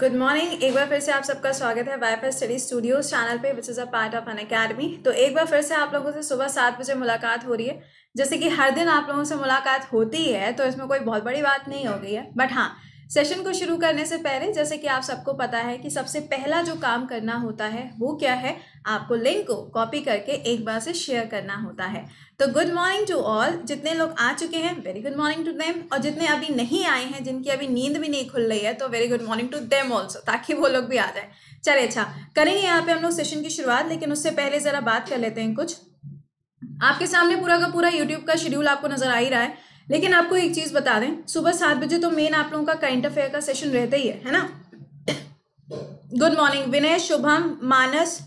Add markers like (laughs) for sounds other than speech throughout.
Good morning एक बार फिर से आप सबका स्वागत है फाई स्टडी स्टूडियोज चैनल पे which is a part of Unacademy तो एक बार फिर से आप लोगों से सुबह सात बजे मुलाकात हो रही है जैसे कि हर दिन आप लोगों से मुलाकात होती है तो इसमें कोई बहुत बड़ी बात नहीं हो गई है बट हाँ सेशन को शुरू करने से पहले जैसे कि आप सबको पता है कि सबसे पहला जो काम करना होता है वो क्या है आपको लिंक को कॉपी करके एक बार से शेयर करना होता है तो गुड मॉर्निंग टू ऑल जितने लोग आ चुके हैं very good morning to them और जितने अभी नहीं आए हैं जिनकी अभी नींद भी नहीं खुल रही है तो very good morning to them also ताकि वो लोग भी आ जाए चले अच्छा करेंगे यहाँ पे हम लोग सेशन की शुरुआत लेकिन उससे पहले ज़रा बात कर लेते हैं कुछ आपके सामने पूरा का पूरा यूट्यूब का शेड्यूल आपको नजर आ ही रहा है लेकिन आपको एक चीज़ बता दें सुबह सात बजे तो मेन आप लोगों का करंट अफेयर का सेशन रहता ही है है ना good morning Vinay Shubham Manas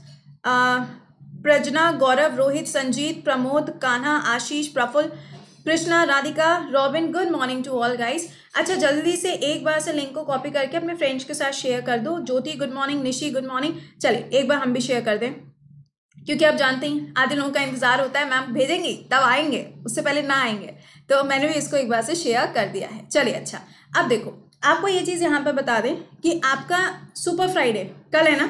Prajna Gaurav Rohit Sanjeet Pramod Kanha Ashish Praful Krishna Radhika Robin good morning to all guys अच्छा जल्दी से एक बार से लिंक को कॉपी करके अपने फ्रेंड्स के साथ शेयर कर दो Jyoti good morning Nishi good morning चलिए एक बार हम भी शेयर कर दें क्योंकि आप जानते हैं आधे लोगों का इंतजार होता है मैम भेजेंगी तब आएंगे उससे पहले ना आएंगे तो मैंने भी इसको एक बार से शेयर कर दिया है चलिए अच्छा अब देखो आपको ये चीज़ यहाँ पर बता दें कि आपका सुपर फ्राइडे कल है ना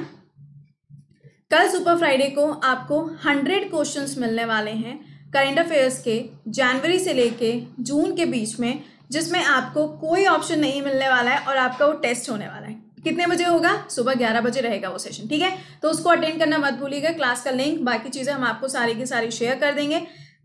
कल सुपर फ्राइडे को आपको हंड्रेड क्वेश्चंस मिलने वाले हैं करेंट अफेयर्स के जनवरी से लेके जून के बीच में जिसमें आपको कोई ऑप्शन नहीं मिलने वाला है और आपका वो टेस्ट होने वाला है कितने बजे होगा सुबह ग्यारह बजे रहेगा वो सेशन ठीक है तो उसको अटेंड करना मत भूलिएगा क्लास का लिंक बाकी चीज़ें हम आपको सारी की सारी शेयर कर देंगे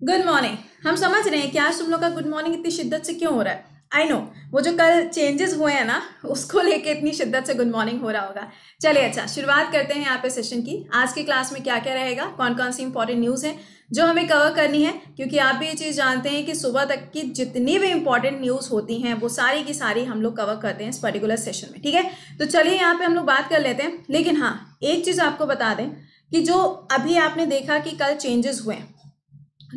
गुड मॉर्निंग हम समझ रहे हैं कि आज तुम लोग का गुड मॉर्निंग इतनी शिद्दत से क्यों हो रहा है आई नो वो जो कल चेंजेस हुए हैं ना उसको लेके इतनी शिद्दत से गुड मॉर्निंग हो रहा होगा चलिए अच्छा शुरुआत करते हैं यहाँ पे सेशन की आज की क्लास में क्या क्या रहेगा कौन कौन सी इंपॉर्टेंट न्यूज़ है जो हमें कवर करनी है क्योंकि आप भी ये चीज़ जानते हैं कि सुबह तक की जितनी भी इंपॉर्टेंट न्यूज़ होती हैं वो सारी की सारी हम लोग कवर करते हैं इस पर्टिकुलर सेशन में ठीक है तो चलिए यहाँ पे हम लोग बात कर लेते हैं लेकिन हाँ एक चीज़ आपको बता दें कि जो अभी आपने देखा कि कल चेंजेस हुए हैं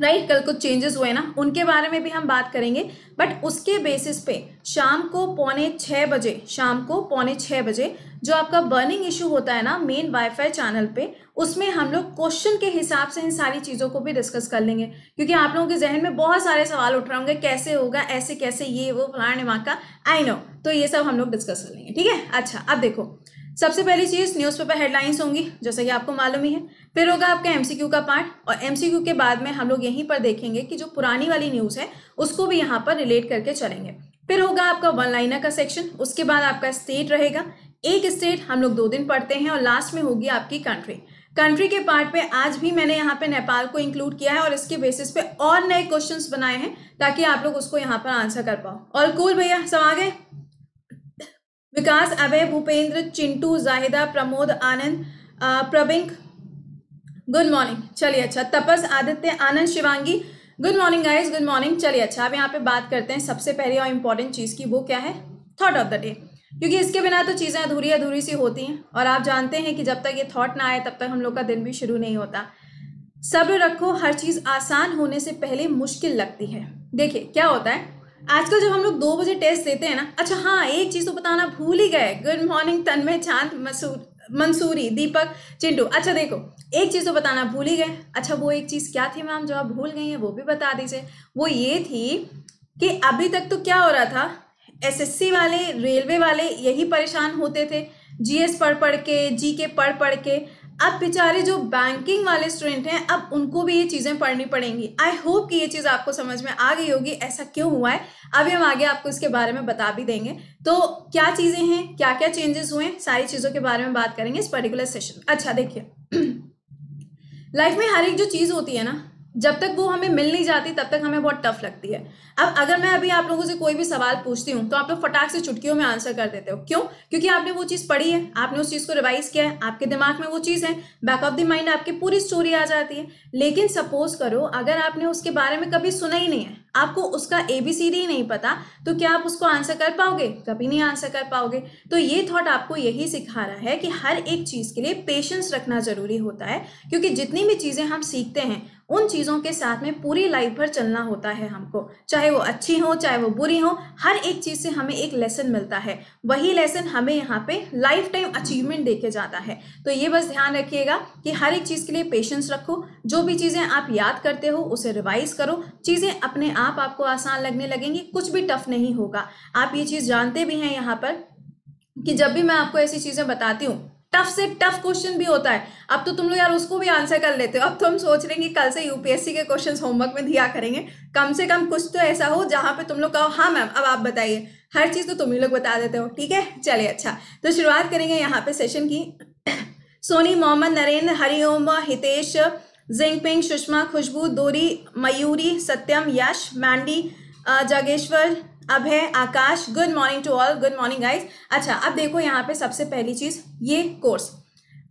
राइट right, कल कुछ चेंजेस हुए ना उनके बारे में भी हम बात करेंगे बट उसके बेसिस पे शाम को पौने छः बजे शाम को पौने छः बजे जो आपका बर्निंग इशू होता है ना मेन वाईफाई चैनल पे उसमें हम लोग क्वेश्चन के हिसाब से इन सारी चीज़ों को भी डिस्कस कर लेंगे क्योंकि आप लोगों के जहन में बहुत सारे सवाल उठ रहे होंगे कैसे होगा ऐसे कैसे ये वो फलाने वहाँ का आई नो तो ये सब हम लोग डिस्कस कर लेंगे ठीक है अच्छा अब देखो सबसे पहली चीज़ न्यूज़पेपर हेडलाइंस होंगी जैसा कि आपको मालूम ही है फिर होगा आपका एमसीक्यू का पार्ट और एमसीक्यू के बाद में हम लोग यहीं पर देखेंगे कि जो पुरानी वाली न्यूज़ है उसको भी यहाँ पर रिलेट करके चलेंगे फिर होगा आपका वन लाइनर का सेक्शन उसके बाद आपका स्टेट रहेगा एक स्टेट हम लोग दो दिन पढ़ते हैं और लास्ट में होगी आपकी कंट्री कंट्री के पार्ट पे आज भी मैंने यहाँ पे नेपाल को इंक्लूड किया है और इसके बेसिस पे और नए क्वेश्चंस बनाए हैं ताकि आप लोग उसको यहाँ पर आंसर कर पाओ और कूल भैया सब आ गए विकास अभय भूपेंद्र चिंटू जाहिदा प्रमोद आनंद प्रबिंक गुड मॉर्निंग चलिए अच्छा Tapas Aditya Anand Shivangi good morning guys good morning चलिए अच्छा अब यहाँ पे बात करते हैं सबसे पहली और इम्पॉर्टेंट चीज़ की वो क्या है थॉट ऑफ द डे क्योंकि इसके बिना तो चीज़ें अधूरी अधूरी सी होती हैं और आप जानते हैं कि जब तक ये थॉट ना आए तब तक हम लोग का दिन भी शुरू नहीं होता सब्र रखो हर चीज़ आसान होने से पहले मुश्किल लगती है देखिए क्या होता है आजकल जब हम लोग दो बजे टेस्ट देते हैं ना अच्छा हाँ एक चीज़ तो बताना भूल ही गए गुड मॉर्निंग तन्मय चांद मसूर मंसूरी दीपक चिंटू अच्छा देखो एक चीज़ तो बताना भूल ही गए अच्छा वो एक चीज़ क्या थी मैम जो आप भूल गई हैं वो भी बता दीजिए वो ये थी कि अभी तक तो क्या हो रहा था एसएससी वाले रेलवे वाले यही परेशान होते थे जीएस पढ़ पढ़ के जीके पढ़ पढ़ के अब बेचारे जो बैंकिंग वाले स्टूडेंट हैं अब उनको भी ये चीज़ें पढ़नी पड़ेंगी आई होप कि ये चीज़ आपको समझ में आ गई होगी ऐसा क्यों हुआ है अभी हम आगे आपको इसके बारे में बता भी देंगे तो क्या चीज़ें हैं क्या क्या चेंजेस हुए हैं सारी चीज़ों के बारे में बात करेंगे इस पर्टिकुलर सेशन अच्छा देखिए लाइफ (clears throat) में हर एक जो चीज़ होती है ना जब तक वो हमें मिल नहीं जाती तब तक हमें बहुत टफ लगती है अब अगर मैं अभी आप लोगों से कोई भी सवाल पूछती हूँ तो आप लोग फटाक से चुटकियों में आंसर कर देते हो क्यों क्योंकि आपने वो चीज़ पढ़ी है आपने उस चीज़ को रिवाइज किया है आपके दिमाग में वो चीज़ है बैक ऑफ द माइंड आपकी पूरी स्टोरी आ जाती है लेकिन सपोज करो अगर आपने उसके बारे में कभी सुना ही नहीं है आपको उसका ए बी सी डी नहीं पता तो क्या आप उसको आंसर कर पाओगे कभी नहीं आंसर कर पाओगे तो ये थॉट आपको यही सिखा रहा है कि हर एक चीज़ के लिए पेशेंस रखना ज़रूरी होता है क्योंकि जितनी भी चीज़ें हम सीखते हैं उन चीज़ों के साथ में पूरी लाइफ भर चलना होता है हमको चाहे वो अच्छी हो चाहे वो बुरी हो हर एक चीज़ से हमें एक लेसन मिलता है वही लेसन हमें यहाँ पे लाइफ टाइम अचीवमेंट देके जाता है तो ये बस ध्यान रखिएगा कि हर एक चीज़ के लिए पेशेंस रखो जो भी चीज़ें आप याद करते हो उसे रिवाइज करो चीज़ें अपने आप आपको आसान लगने लगेंगी कुछ भी टफ नहीं होगा आप ये चीज़ जानते भी हैं यहाँ पर कि जब भी मैं आपको ऐसी चीज़ें बताती हूँ टफ से टफ क्वेश्चन भी होता है अब तो तुम लोग यार उसको भी आंसर कर लेते हो अब तो हम सोच रहे हैं कि कल से यूपीएससी के क्वेश्चन होमवर्क में दिया करेंगे कम से कम कुछ तो ऐसा हो जहाँ पे तुम लोग कहो हाँ मैम अब आप बताइए हर चीज़ तो तुम ही लोग बता देते हो ठीक है चले अच्छा तो शुरुआत करेंगे यहाँ पे सेशन की (coughs) सोनी मोहम्मद नरेंद्र हरिओम हितेश जिंगपिंग सुषमा खुशबू दूरी मयूरी सत्यम यश मैंडी जागेश्वर अब है Akash good morning to all good morning guys अच्छा अब देखो यहाँ पे सबसे पहली चीज़ ये कोर्स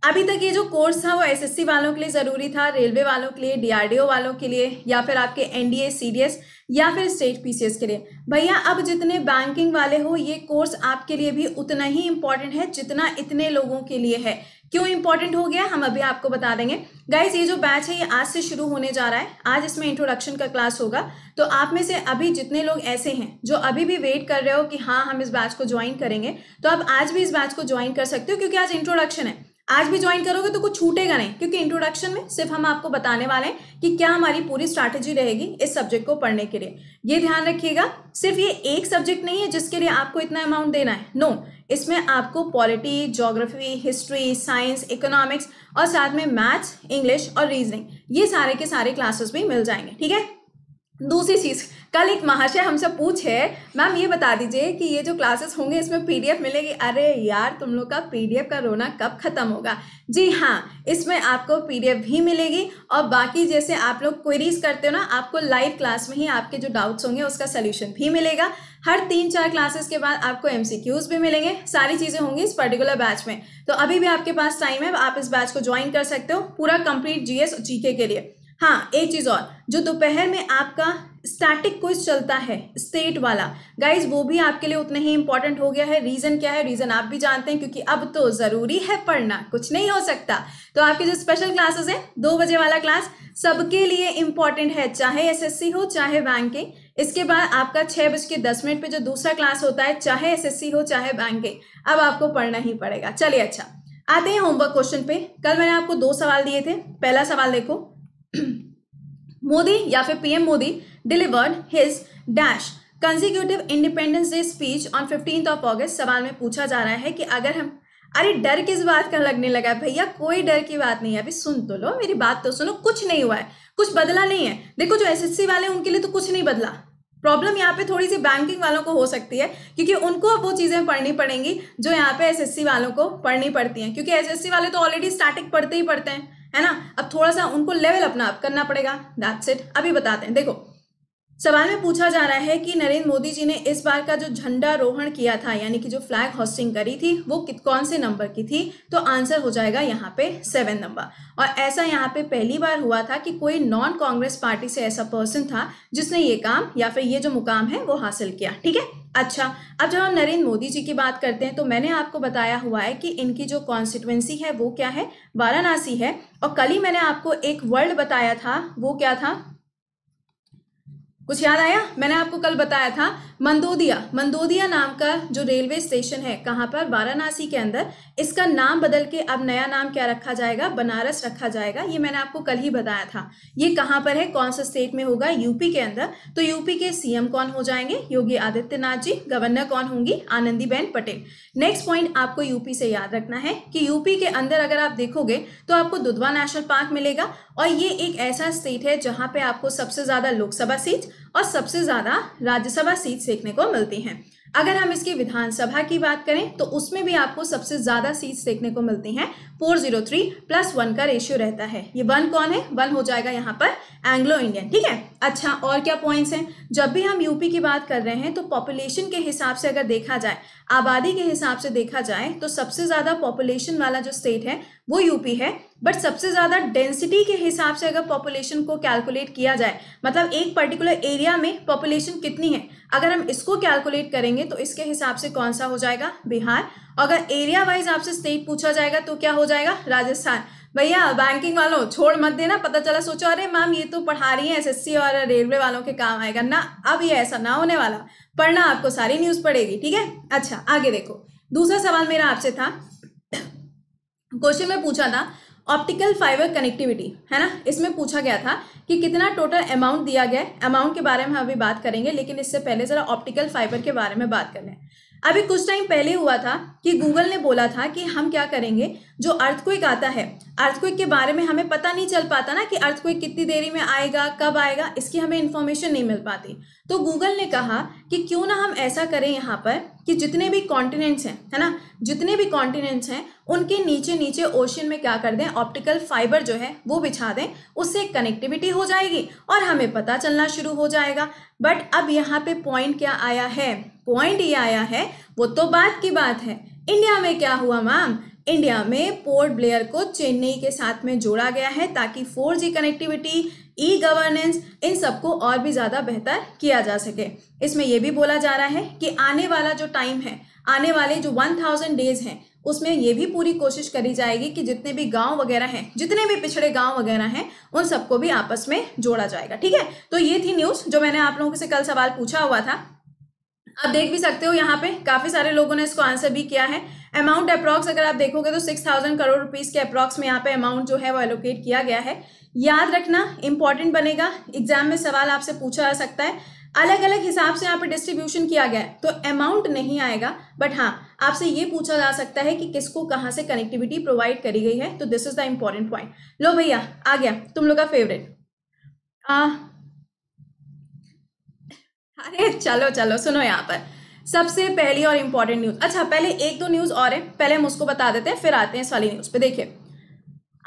अभी तक ये जो कोर्स था वो एसएससी वालों के लिए ज़रूरी था रेलवे वालों के लिए डीआरडीओ वालों के लिए या फिर आपके एनडीए सीडीएस या फिर स्टेट पीसीएस के लिए भैया अब जितने बैंकिंग वाले हो ये कोर्स आपके लिए भी उतना ही इंपॉर्टेंट है जितना इतने लोगों के लिए है क्यों इंपॉर्टेंट हो गया हम अभी आपको बता देंगे गाइज ये जो बैच है ये आज से शुरू होने जा रहा है आज इसमें इंट्रोडक्शन का क्लास होगा तो आप में से अभी जितने लोग ऐसे हैं जो अभी भी वेट कर रहे हो कि हाँ हम इस बैच को ज्वाइन करेंगे तो आप आज भी इस बैच को ज्वाइन कर सकते हो क्योंकि आज इंट्रोडक्शन है आज भी ज्वाइन करोगे तो कुछ छूटेगा नहीं क्योंकि इंट्रोडक्शन में सिर्फ हम आपको बताने वाले हैं कि क्या हमारी पूरी स्ट्रैटेजी रहेगी इस सब्जेक्ट को पढ़ने के लिए ये ध्यान रखिएगा सिर्फ ये एक सब्जेक्ट नहीं है जिसके लिए आपको इतना अमाउंट देना है नो no, इसमें आपको polity geography history science economics और साथ में मैथ्स इंग्लिश और रीजनिंग ये सारे के सारे क्लासेस भी मिल जाएंगे ठीक है दूसरी चीज़ कल एक महाशय हमसे पूछे मैम ये बता दीजिए कि ये जो क्लासेस होंगे इसमें पीडीएफ मिलेगी अरे यार तुम लोग का पीडीएफ का रोना कब ख़त्म होगा जी हाँ इसमें आपको पीडीएफ भी मिलेगी और बाकी जैसे आप लोग क्वेरीज करते हो ना आपको लाइव क्लास में ही आपके जो डाउट्स होंगे उसका सोल्यूशन भी मिलेगा हर तीन चार क्लासेस के बाद आपको एम भी मिलेंगे सारी चीज़ें होंगी इस पर्टिकुलर बैच में तो अभी भी आपके पास टाइम है आप इस बैच को ज्वाइन कर सकते हो पूरा कंप्लीट जी एस के लिए हाँ एक चीज़ और जो दोपहर में आपका स्टैटिक क्विज चलता है स्टेट वाला गाइज वो भी आपके लिए उतना ही इंपॉर्टेंट हो गया है रीज़न क्या है रीज़न आप भी जानते हैं क्योंकि अब तो ज़रूरी है पढ़ना कुछ नहीं हो सकता तो आपके जो स्पेशल क्लासेस हैं दो बजे वाला क्लास सबके लिए इंपॉर्टेंट है चाहे एसएससी हो चाहे बैंकिंग इसके बाद आपका छह बज के दस मिनट पर जो दूसरा क्लास होता है चाहे एसएससी हो चाहे बैंकिंग अब आपको पढ़ना ही पड़ेगा चलिए अच्छा आते हैं होमवर्क क्वेश्चन पे कल मैंने आपको दो सवाल दिए थे पहला सवाल देखो मोदी या फिर PM Modi delivered his dash consecutive Independence Day speech on fifteen of August सवाल में पूछा जा रहा है कि अगर हम अरे डर किस बात का लगने लगा भैया कोई डर की बात नहीं है अभी सुन तो लो मेरी बात तो सुनो कुछ नहीं हुआ है कुछ बदला नहीं है देखो जो एसएससी वाले उनके लिए तो कुछ नहीं बदला प्रॉब्लम यहाँ पे थोड़ी सी बैंकिंग वालों को हो सकती है क्योंकि उनको अब वो चीज़ें पढ़नी पड़ेंगी जो यहाँ पे एसएससी वालों को पढ़नी पड़ती हैं क्योंकि एसएससी वाले तो ऑलरेडी स्टैटिक पढ़ते ही पढ़ते हैं है ना अब थोड़ा सा उनको लेवल अपना अप करना पड़ेगा दैट्स इट अभी बताते हैं देखो सवाल में पूछा जा रहा है कि नरेंद्र मोदी जी ने इस बार का जो झंडा रोहण किया था यानी कि जो फ्लैग होस्टिंग करी थी वो कौन से नंबर की थी तो आंसर हो जाएगा यहाँ पे सेवन नंबर और ऐसा यहाँ पे पहली बार हुआ था कि कोई नॉन कांग्रेस पार्टी से ऐसा पर्सन था जिसने ये काम या फिर ये जो मुकाम है वो हासिल किया ठीक है अच्छा अब जब हम नरेंद्र मोदी जी की बात करते हैं तो मैंने आपको बताया हुआ है कि इनकी जो कॉन्स्टिट्युएंसी है वो क्या है वाराणसी है और कल ही मैंने आपको एक वर्ड बताया था वो क्या था कुछ याद आया मैंने आपको कल बताया था मंदोदिया मंदोदिया नाम का जो रेलवे स्टेशन है कहाँ पर वाराणसी के अंदर इसका नाम बदल के अब नया नाम क्या रखा जाएगा बनारस रखा जाएगा ये मैंने आपको कल ही बताया था ये कहाँ पर है कौन सा स्टेट में होगा यूपी के अंदर तो यूपी के सीएम कौन हो जाएंगे योगी आदित्यनाथ जी गवर्नर कौन होंगी आनंदीबेन पटेल नेक्स्ट पॉइंट आपको यूपी से याद रखना है कि यूपी के अंदर अगर आप देखोगे तो आपको दुधवा नेशनल पार्क मिलेगा और ये एक ऐसा स्टेट है जहाँ पे आपको सबसे ज्यादा लोकसभा सीट और सबसे ज्यादा राज्यसभा सीट देखने को मिलती हैं अगर हम इसकी विधानसभा की बात करें तो उसमें भी आपको सबसे ज्यादा सीट्स देखने को मिलती हैं four zero three plus one का रेशियो रहता है ये वन कौन है वन हो जाएगा यहाँ पर एंग्लो इंडियन ठीक है अच्छा और क्या पॉइंट्स हैं जब भी हम यूपी की बात कर रहे हैं तो पॉपुलेशन के हिसाब से अगर देखा जाए आबादी के हिसाब से देखा जाए तो सबसे ज़्यादा पॉपुलेशन वाला जो स्टेट है वो यूपी है बट सबसे ज़्यादा डेंसिटी के हिसाब से अगर पॉपुलेशन को कैलकुलेट किया जाए मतलब एक पर्टिकुलर एरिया में पॉपुलेशन कितनी है अगर हम इसको कैलकुलेट करेंगे तो इसके हिसाब से कौन सा हो जाएगा बिहार अगर एरिया वाइज आपसे स्टेट पूछा जाएगा तो क्या हो जाएगा राजस्थान भैया बैंकिंग वालों छोड़ मत देना पता चला सोचो अरे मैम ये तो पढ़ा रही है एसएससी और रेलवे वालों के काम आएगा ना अब ये ऐसा ना होने वाला पढ़ना आपको सारी न्यूज़ पड़ेगी ठीक है अच्छा आगे देखो दूसरा सवाल मेरा आपसे था क्वेश्चन में पूछा था ऑप्टिकल फाइबर कनेक्टिविटी है ना इसमें पूछा गया था कि कितना टोटल अमाउंट दिया गया अमाउंट के बारे में हम अभी बात करेंगे लेकिन इससे पहले ज़रा ऑप्टिकल फाइबर के बारे में बात कर लें अभी कुछ टाइम पहले हुआ था कि गूगल ने बोला था कि हम क्या करेंगे जो अर्थक्विक आता है अर्थक्विक के बारे में हमें पता नहीं चल पाता ना कि अर्थक्विक कितनी देरी में आएगा कब आएगा इसकी हमें इन्फॉर्मेशन नहीं मिल पाती तो गूगल ने कहा कि क्यों ना हम ऐसा करें यहाँ पर कि जितने भी कॉन्टिनेंट्स हैं है ना जितने भी कॉन्टिनेंट्स हैं उनके नीचे नीचे ओशन में क्या कर दें ऑप्टिकल फाइबर जो है वो बिछा दें उससे कनेक्टिविटी हो जाएगी और हमें पता चलना शुरू हो जाएगा बट अब यहाँ पे पॉइंट क्या आया है पॉइंट ये आया है वो तो बात की बात है इंडिया में क्या हुआ मैम इंडिया में पोर्ट ब्लेयर को चेन्नई के साथ में जोड़ा गया है ताकि 4G कनेक्टिविटी ई गवर्नेंस इन सबको और भी ज़्यादा बेहतर किया जा सके इसमें यह भी बोला जा रहा है कि आने वाला जो टाइम है आने वाले जो 1000 डेज हैं उसमें ये भी पूरी कोशिश करी जाएगी कि जितने भी गांव वगैरह हैं जितने भी पिछड़े गांव वगैरह हैं उन सबको भी आपस में जोड़ा जाएगा ठीक है तो ये थी न्यूज़ जो मैंने आप लोगों से कल सवाल पूछा हुआ था आप देख भी सकते हो यहाँ पे काफ़ी सारे लोगों ने इसको आंसर भी किया है अमाउंट अप्रॉक्स अगर आप देखोगे तो सिक्स थाउजेंड करोड़ रुपीज़ के अप्रॉक्स में यहाँ पे अमाउंट जो है वो एलोकेट किया गया है याद रखना इंपॉर्टेंट बनेगा एग्जाम में सवाल आपसे पूछा जा सकता है अलग अलग हिसाब से यहाँ पे डिस्ट्रीब्यूशन किया गया है तो अमाउंट नहीं आएगा बट हाँ आपसे ये पूछा जा सकता है कि किसको कहाँ से कनेक्टिविटी प्रोवाइड करी गई है तो this is the important point लो भैया आ गया तुम लोग का फेवरेट अरे चलो चलो सुनो यहाँ पर सबसे पहली और इंपॉर्टेंट न्यूज अच्छा पहले एक दो न्यूज और है पहले हम उसको बता देते हैं फिर आते हैं इस वाली न्यूज पे देखिए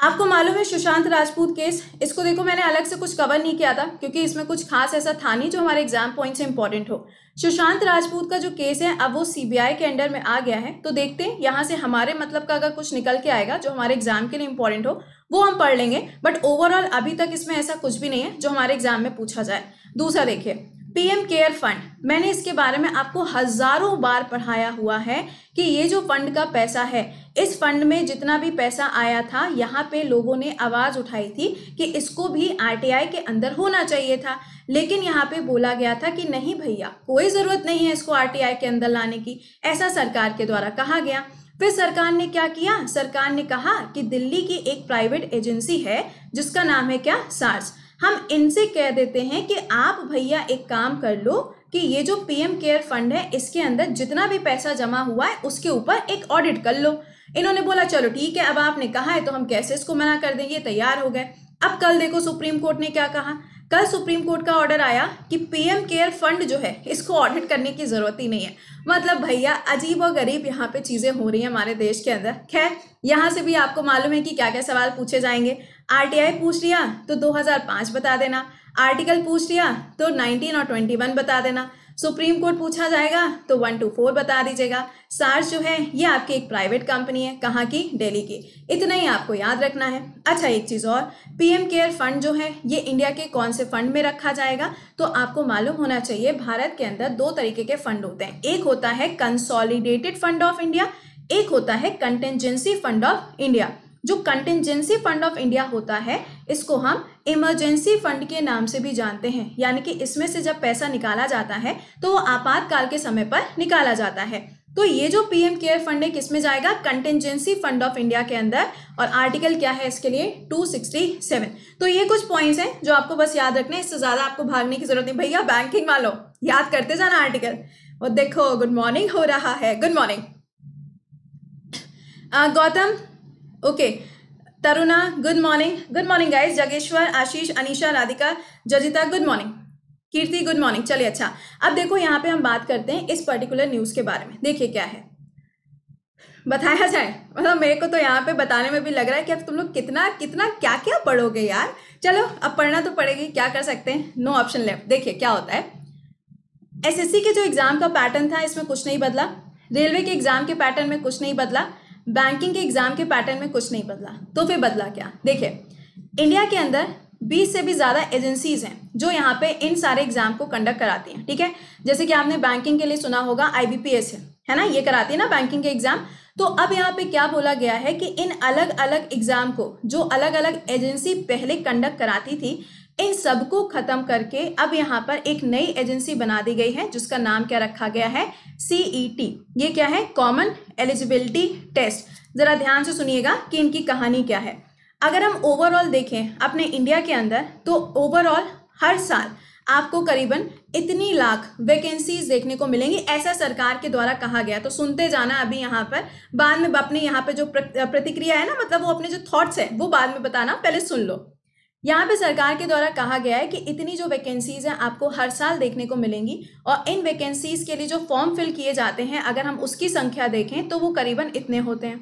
आपको मालूम है सुशांत राजपूत केस इसको देखो मैंने अलग से कुछ कवर नहीं किया था क्योंकि इसमें कुछ खास ऐसा था नहीं जो हमारे एग्जाम पॉइंट से इंपॉर्टेंट हो सुशांत राजपूत का जो केस है अब वो सीबीआई के अंडर में आ गया है तो देखते हैं यहाँ से हमारे मतलब का अगर कुछ निकल के आएगा जो हमारे एग्जाम के लिए इंपॉर्टेंट हो वो हम पढ़ लेंगे बट ओवरऑल अभी तक इसमें ऐसा कुछ भी नहीं है जो हमारे एग्जाम में पूछा जाए दूसरा देखिए पीएम केयर फंड मैंने इसके बारे में आपको हजारों बार पढ़ाया हुआ है कि ये जो फंड का पैसा है इस फंड में जितना भी पैसा आया था यहाँ पे लोगों ने आवाज़ उठाई थी कि इसको भी आरटीआई के अंदर होना चाहिए था लेकिन यहाँ पे बोला गया था कि नहीं भैया कोई ज़रूरत नहीं है इसको आरटीआई के अंदर लाने की ऐसा सरकार के द्वारा कहा गया फिर सरकार ने क्या किया सरकार ने कहा कि दिल्ली की एक प्राइवेट एजेंसी है जिसका नाम है क्या सार्स हम इनसे कह देते हैं कि आप भैया एक काम कर लो कि ये जो पीएम केयर फंड है इसके अंदर जितना भी पैसा जमा हुआ है उसके ऊपर एक ऑडिट कर लो इन्होंने बोला चलो ठीक है अब आपने कहा है तो हम कैसे इसको मना कर देंगे तैयार हो गए अब कल देखो सुप्रीम कोर्ट ने क्या कहा कल सुप्रीम कोर्ट का ऑर्डर आया कि पीएम केयर फंड जो है इसको ऑडिट करने की ज़रूरत ही नहीं है मतलब भैया अजीब और गरीब यहाँ पे चीज़ें हो रही हैं हमारे देश के अंदर खैर यहाँ से भी आपको मालूम है कि क्या क्या सवाल पूछे जाएंगे आरटीआई पूछ लिया तो 2005 बता देना आर्टिकल पूछ लिया तो 19 और 21 बता देना सुप्रीम कोर्ट पूछा जाएगा तो वन टू फोर बता दीजिएगा सार्स जो है ये आपकी एक प्राइवेट कंपनी है कहाँ की दिल्ली की इतना ही आपको याद रखना है अच्छा एक चीज़ और पीएम केयर फंड जो है ये इंडिया के कौन से फंड में रखा जाएगा तो आपको मालूम होना चाहिए भारत के अंदर दो तरीके के फंड होते हैं एक होता है कंसॉलिडेटेड फंड ऑफ इंडिया एक होता है कंटेंजेंसी फंड ऑफ इंडिया जो कंटिजेंसी फंड ऑफ इंडिया होता है इसको हम इमरजेंसी फंड के नाम से भी जानते हैं यानी कि इसमें से जब पैसा निकाला जाता है तो वो आपातकाल के समय पर निकाला जाता है तो ये जो पीएम केयर फंड है किसमें जाएगा कंटिजेंसी फंड ऑफ इंडिया के अंदर और आर्टिकल क्या है इसके लिए 267 तो ये कुछ पॉइंट्स हैं जो आपको बस याद रखने इससे ज्यादा आपको भागने की जरूरत नहीं भैया बैंकिंग वालों याद करते जाना आर्टिकल और देखो गुड मॉर्निंग हो रहा है good morning Gautam okay Taruna good morning good morning guys Jageshwar Ashish Anisha Radhika Jajita good morning Kirti good morning चलिए अच्छा अब देखो यहाँ पे हम बात करते हैं इस पर्टिकुलर न्यूज़ के बारे में देखिए क्या है बताया जाए मतलब मेरे को तो यहाँ पे बताने में भी लग रहा है कि अब तुम लोग कितना कितना क्या क्या पढ़ोगे यार चलो अब पढ़ना तो पड़ेगी क्या कर सकते हैं नो ऑप्शन लेफ्ट देखिए क्या होता है एसएससी के जो एग्ज़ाम का पैटर्न था इसमें कुछ नहीं बदला रेलवे के एग्ज़ाम के पैटर्न में कुछ नहीं बदला बैंकिंग के एग्जाम के पैटर्न में कुछ नहीं बदला तो फिर बदला क्या देखिए इंडिया के अंदर 20 से भी ज़्यादा एजेंसीज हैं जो यहाँ पे इन सारे एग्जाम को कंडक्ट कराती हैं ठीक है जैसे कि आपने बैंकिंग के लिए सुना होगा आईबीपीएस है है ना ये कराती है ना बैंकिंग के एग्जाम तो अब यहाँ पे क्या बोला गया है कि इन अलग अलग एग्जाम को जो अलग अलग एजेंसी पहले कंडक्ट कराती थी इन सबको खत्म करके अब यहाँ पर एक नई एजेंसी बना दी गई है जिसका नाम क्या रखा गया है सीईटी e ये क्या है कॉमन एलिजिबिलिटी टेस्ट जरा ध्यान से सुनिएगा कि इनकी कहानी क्या है अगर हम ओवरऑल देखें अपने इंडिया के अंदर तो ओवरऑल हर साल आपको करीबन इतनी लाख वैकेंसीज देखने को मिलेंगी ऐसा सरकार के द्वारा कहा गया तो सुनते जाना अभी यहाँ पर बाद में अपने यहाँ पर जो प्रतिक्रिया है ना मतलब वो अपने जो थॉट्स है वो बाद में बताना पहले सुन लो यहाँ पे सरकार के द्वारा कहा गया है कि इतनी जो वैकेंसीज हैं आपको हर साल देखने को मिलेंगी और इन वैकेंसीज के लिए जो फॉर्म फिल किए जाते हैं अगर हम उसकी संख्या देखें तो वो करीबन इतने होते हैं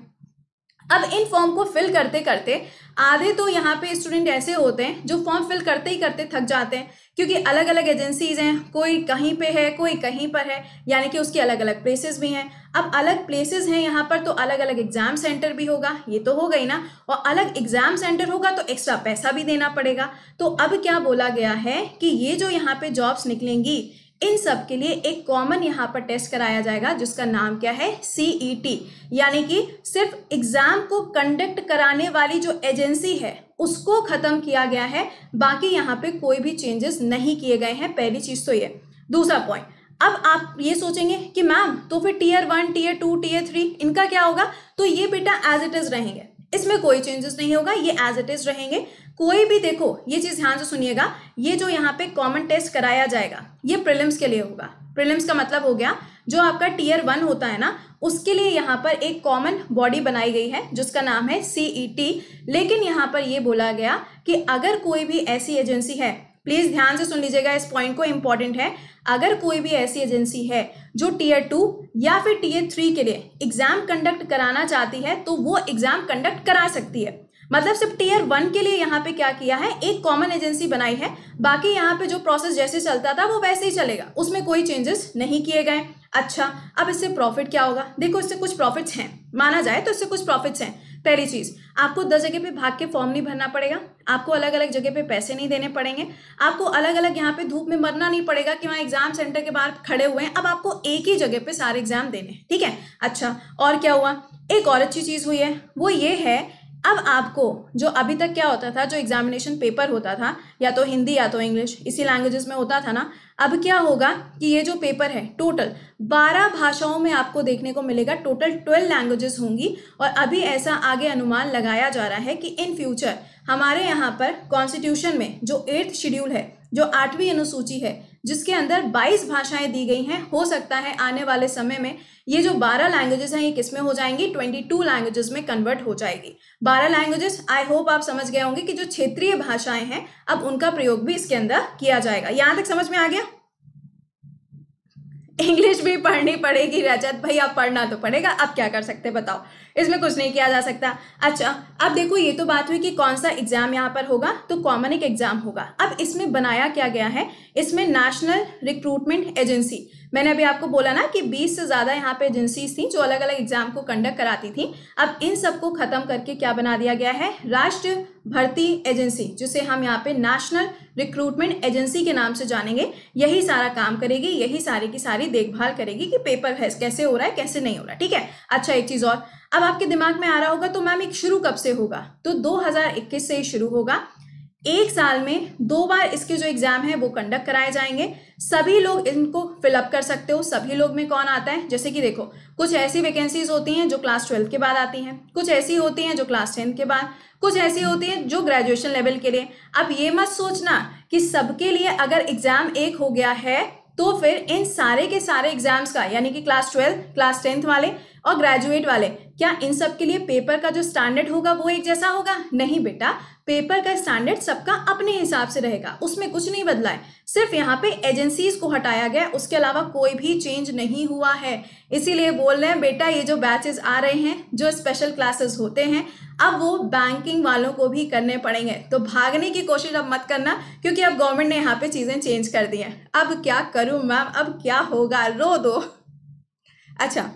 अब इन फॉर्म को फिल करते करते आधे तो यहाँ पे स्टूडेंट ऐसे होते हैं जो फॉर्म फिल करते ही करते थक जाते हैं क्योंकि अलग अलग एजेंसीज़ हैं कोई कहीं पे है कोई कहीं पर है यानी कि उसके अलग अलग प्लेसेस भी हैं अब अलग प्लेसेस हैं यहाँ पर तो अलग अलग एग्ज़ाम सेंटर भी होगा ये तो हो गई ना और अलग एग्ज़ाम सेंटर होगा तो एक्स्ट्रा पैसा भी देना पड़ेगा तो अब क्या बोला गया है कि ये जो यहाँ पे जॉब्स निकलेंगी इन सब के लिए एक कॉमन यहाँ पर टेस्ट कराया जाएगा जिसका नाम क्या है सीईटी e यानी कि सिर्फ एग्जाम को कंडक्ट कराने वाली जो एजेंसी है उसको खत्म किया गया है बाकी यहाँ पे कोई भी चेंजेस नहीं किए गए हैं पहली चीज तो ये दूसरा पॉइंट अब आप ये सोचेंगे कि मैम तो फिर tier one tier two tier three इनका क्या होगा तो ये बेटा एज इट इज रहेंगे इसमें कोई चेंजेस नहीं होगा ये एज इट इज रहेंगे कोई भी देखो ये चीज़ ध्यान से सुनिएगा ये जो यहाँ पे कॉमन टेस्ट कराया जाएगा ये प्रिलिम्स के लिए होगा प्रिलिम्स का मतलब हो गया जो आपका टीयर वन होता है ना उसके लिए यहाँ पर एक कॉमन बॉडी बनाई गई है जिसका नाम है सीईटी e लेकिन यहाँ पर ये बोला गया कि अगर कोई भी ऐसी एजेंसी है प्लीज़ ध्यान से सुन लीजिएगा इस पॉइंट को इम्पॉर्टेंट है अगर कोई भी ऐसी एजेंसी है जो टीयर टू या फिर टीयर थ्री के लिए एग्जाम कंडक्ट कराना चाहती है तो वो एग्जाम कंडक्ट करा सकती है मतलब सिर्फ टीयर वन के लिए यहाँ पे क्या किया है एक कॉमन एजेंसी बनाई है बाकी यहाँ पे जो प्रोसेस जैसे चलता था वो वैसे ही चलेगा उसमें कोई चेंजेस नहीं किए गए अच्छा अब इससे प्रॉफिट क्या होगा देखो इससे कुछ प्रॉफिट्स हैं माना जाए तो इससे कुछ प्रॉफिट्स हैं पहली चीज आपको दस जगह पे भाग के फॉर्म नहीं भरना पड़ेगा आपको अलग अलग जगह पे पैसे नहीं देने पड़ेंगे आपको अलग अलग यहाँ पे धूप में मरना नहीं पड़ेगा कि वहाँ एग्जाम सेंटर के बाहर खड़े हुए हैं अब आपको एक ही जगह पे सारे एग्जाम देने ठीक है अच्छा और क्या हुआ एक और अच्छी चीज हुई है वो ये है अब आपको जो अभी तक क्या होता था जो एग्जामिनेशन पेपर होता था या तो हिंदी या तो इंग्लिश इसी लैंग्वेजेस में होता था ना अब क्या होगा कि ये जो पेपर है टोटल बारह भाषाओं में आपको देखने को मिलेगा टोटल ट्वेल्व लैंग्वेजेस होंगी और अभी ऐसा आगे अनुमान लगाया जा रहा है कि इन फ्यूचर हमारे यहाँ पर कॉन्स्टिट्यूशन में जो एट्थ शेड्यूल है जो आठवीं अनुसूची है जिसके अंदर 22 भाषाएं दी गई हैं हो सकता है आने वाले समय में ये जो 12 लैंग्वेजेस हैं ये किस में हो जाएंगी 22 लैंग्वेजेस में कन्वर्ट हो जाएगी 12 लैंग्वेजेस आई होप आप समझ गए होंगे कि जो क्षेत्रीय भाषाएं हैं अब उनका प्रयोग भी इसके अंदर किया जाएगा यहां तक समझ में आ गया इंग्लिश भी पढ़नी पड़ेगी रजत भाई आप पढ़ना तो पड़ेगा आप क्या कर सकते बताओ इसमें कुछ नहीं किया जा सकता अच्छा अब देखो ये तो बात हुई कि कौन सा एग्जाम यहाँ पर होगा तो कॉमन एक एग्जाम होगा अब इसमें बनाया क्या गया है इसमें नेशनल रिक्रूटमेंट एजेंसी मैंने अभी आपको बोला ना कि 20 से ज़्यादा यहाँ पे एजेंसीज थी जो अलग अलग एग्जाम को कंडक्ट कराती थी अब इन सबको खत्म करके क्या बना दिया गया है राष्ट्रीय भर्ती एजेंसी जिसे हम यहाँ पे नेशनल रिक्रूटमेंट एजेंसी के नाम से जानेंगे यही सारा काम करेगी यही सारी की सारी देखभाल करेगी कि पेपर कैसे हो रहा है कैसे नहीं हो रहा ठीक है अच्छा एक चीज़ और अब आपके दिमाग में आ रहा होगा तो मैम एक शुरू कब से होगा तो 2021 से शुरू होगा एक साल में दो बार इसके जो एग्जाम है वो कंडक्ट कराए जाएंगे सभी लोग इनको फिलअप कर सकते हो सभी लोग में कौन आता है जैसे कि देखो कुछ ऐसी वैकेंसीज होती हैं जो क्लास ट्वेल्थ के बाद आती हैं कुछ ऐसी होती हैं जो क्लास टेंथ के बाद कुछ ऐसी होती हैं जो ग्रेजुएशन लेवल के लिए अब ये मत सोचना कि सबके लिए अगर एग्जाम एक हो गया है तो फिर इन सारे के सारे एग्जाम्स का यानी कि क्लास ट्वेल्थ क्लास टेंथ वाले और ग्रेजुएट वाले क्या इन सब के लिए पेपर का जो स्टैंडर्ड होगा वो एक जैसा होगा नहीं बेटा पेपर का स्टैंडर्ड सबका अपने हिसाब से रहेगा उसमें कुछ नहीं बदला है सिर्फ यहाँ पे एजेंसीज को हटाया गया उसके अलावा कोई भी चेंज नहीं हुआ है इसीलिए बोल रहे हैं बेटा ये जो बैचेस आ रहे हैं जो स्पेशल क्लासेस होते हैं अब वो बैंकिंग वालों को भी करने पड़ेंगे तो भागने की कोशिश अब मत करना क्योंकि अब गवर्नमेंट ने यहाँ पे चीज़ें चेंज कर दी हैं अब क्या करूँ मैम अब क्या होगा रो दो अच्छा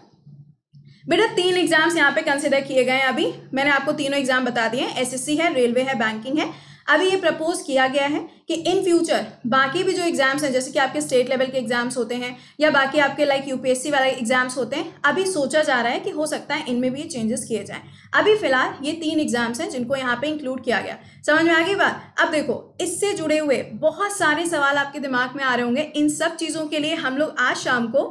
बेटा तीन एग्जाम्स यहाँ पे कंसिडर किए गए हैं अभी मैंने आपको तीनों एग्जाम बता दिए एस एस है रेलवे है बैंकिंग है अभी ये प्रपोज किया गया है कि इन फ्यूचर बाकी भी जो एग्जाम्स हैं जैसे कि आपके स्टेट लेवल के एग्जाम्स होते हैं या बाकी आपके लाइक यूपीएससी वाले एग्जाम्स होते हैं अभी सोचा जा रहा है कि हो सकता है इनमें भी ये चेंजेस किए जाएं अभी फिलहाल ये तीन एग्जाम्स हैं जिनको यहाँ पे इंक्लूड किया गया समझ में आ गई बात अब देखो इससे जुड़े हुए बहुत सारे सवाल आपके दिमाग में आ रहे होंगे इन सब चीज़ों के लिए हम लोग आज शाम को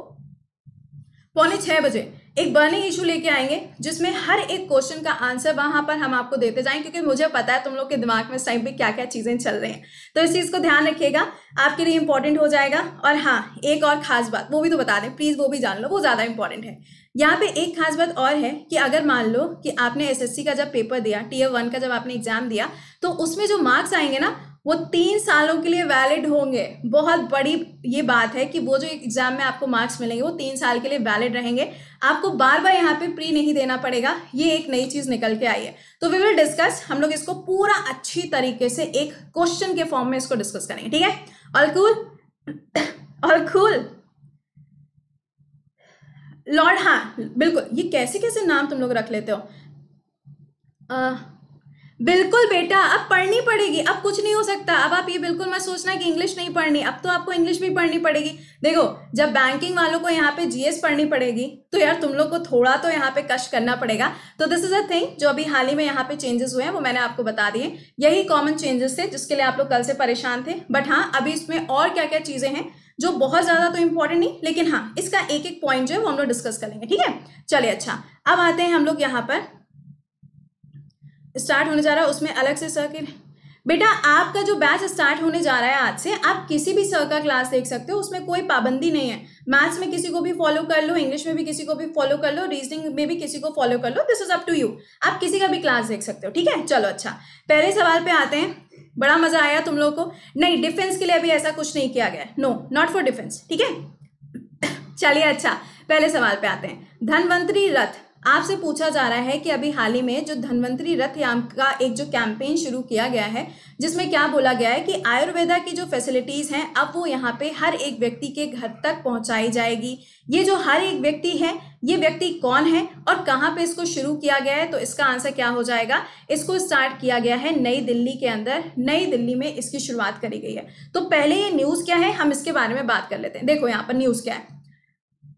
पौने छह बजे एक बर्निंग इशू लेके आएंगे जिसमें हर एक क्वेश्चन का आंसर वहां पर हम आपको देते जाएंगे क्योंकि मुझे पता है तुम लोग के दिमाग में इस टाइम पे क्या क्या चीज़ें चल रही हैं तो इस चीज़ को ध्यान रखिएगा आपके लिए इंपॉर्टेंट हो जाएगा और हाँ एक और खास बात वो भी तो बता दें प्लीज़ वो भी जान लो वो ज़्यादा इंपॉर्टेंट है यहाँ पे एक खास बात और है कि अगर मान लो कि आपने एसएससी का जब पेपर दिया टीयर वन का जब आपने एग्जाम दिया तो उसमें जो मार्क्स आएंगे ना वो तीन सालों के लिए वैलिड होंगे बहुत बड़ी ये बात है कि वो जो एग्जाम में आपको मार्क्स मिलेंगे वो तीन साल के लिए वैलिड रहेंगे आपको बार बार यहाँ पे प्री नहीं देना पड़ेगा ये एक नई चीज निकल के आई है तो वी विल डिस्कस हम लोग इसको पूरा अच्छी तरीके से एक क्वेश्चन के फॉर्म में इसको डिस्कस करेंगे ठीक है अलकूल अलकूल (coughs) लॉर्ड हाँ बिल्कुल ये कैसे कैसे नाम तुम लोग रख लेते हो आ, बिल्कुल बेटा अब पढ़नी पड़ेगी अब कुछ नहीं हो सकता अब आप ये बिल्कुल मत सोचना कि इंग्लिश नहीं पढ़नी अब तो आपको इंग्लिश भी पढ़नी पड़ेगी देखो जब बैंकिंग वालों को यहाँ पे जीएस पढ़नी पड़ेगी तो यार तुम लोग को थोड़ा तो यहाँ पे कष्ट करना पड़ेगा तो दिस इज अ थिंग जो अभी हाल ही में यहाँ पे चेंजेस हुए हैं वो मैंने आपको बता दिए यही कॉमन चेंजेस थे जिसके लिए आप लोग कल से परेशान थे बट हाँ अभी इसमें और क्या क्या चीज़ें हैं जो बहुत ज़्यादा तो इंपॉर्टेंट नहीं लेकिन हाँ इसका एक एक पॉइंट जो है वो हम लोग डिस्कस करेंगे ठीक है चलिए अच्छा अब आते हैं हम लोग यहाँ पर स्टार्ट होने जा रहा है उसमें अलग से सर के बेटा आपका जो बैच स्टार्ट होने जा रहा है आज से आप किसी भी सर का क्लास देख सकते हो उसमें कोई पाबंदी नहीं है मैथ्स में किसी को भी फॉलो कर लो इंग्लिश में भी किसी को भी फॉलो कर लो रीजनिंग में भी किसी को फॉलो कर लो this is up to you आप किसी का भी क्लास देख सकते हो ठीक है चलो अच्छा पहले सवाल पे आते हैं बड़ा मजा आया तुम लोग को नहीं डिफेंस के लिए अभी ऐसा कुछ नहीं किया गया नो नॉट फॉर डिफेंस ठीक है (coughs) चलिए अच्छा पहले सवाल पे आते हैं धनवंतरी रथ आपसे पूछा जा रहा है कि अभी हाल ही में जो धनवंतरी रथ याम का एक जो कैंपेन शुरू किया गया है जिसमें क्या बोला गया है कि आयुर्वेदा की जो फैसिलिटीज़ हैं अब वो यहाँ पे हर एक व्यक्ति के घर तक पहुंचाई जाएगी ये जो हर एक व्यक्ति है ये व्यक्ति कौन है और कहाँ पे इसको शुरू किया गया है तो इसका आंसर क्या हो जाएगा इसको स्टार्ट किया गया है नई दिल्ली के अंदर नई दिल्ली में इसकी शुरुआत करी गई है तो पहले ये न्यूज़ क्या है हम इसके बारे में बात कर लेते हैं देखो यहाँ पर न्यूज़ क्या है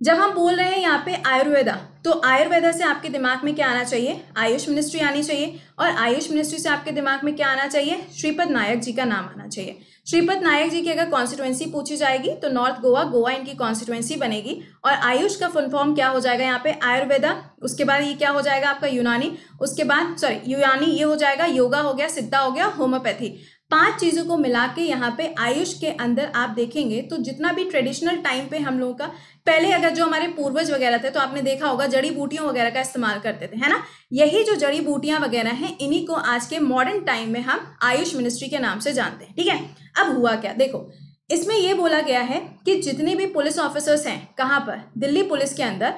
जब हम बोल रहे हैं यहाँ पे आयुर्वेदा तो आयुर्वेदा से आपके दिमाग में क्या आना चाहिए आयुष मिनिस्ट्री आनी चाहिए और आयुष मिनिस्ट्री से आपके दिमाग में क्या आना चाहिए श्रीपद नायक जी का नाम आना चाहिए श्रीपद नायक जी की अगर कॉन्स्टिट्युएंसी पूछी जाएगी तो नॉर्थ गोवा गोवा इनकी कॉन्स्टिट्युएंसी बनेगी और आयुष का फुल फॉर्म क्या हो जाएगा यहाँ पे आयुर्वेदा उसके बाद ये क्या हो जाएगा आपका यूनानी उसके बाद सॉरी यूनानी ये हो जाएगा योगा हो गया सिद्धा हो गया होम्योपैथी पांच चीज़ों को मिला के यहाँ पे आयुष के अंदर आप देखेंगे तो जितना भी ट्रेडिशनल टाइम पे हम लोगों का पहले अगर जो हमारे पूर्वज वगैरह थे तो आपने देखा होगा जड़ी बूटियों वगैरह का इस्तेमाल करते थे है ना यही जो जड़ी बूटियां वगैरह हैं इन्हीं को आज के मॉडर्न टाइम में हम आयुष मिनिस्ट्री के नाम से जानते हैं ठीक है अब हुआ क्या देखो इसमें यह बोला गया है कि जितने भी पुलिस ऑफिसर्स हैं कहाँ पर दिल्ली पुलिस के अंदर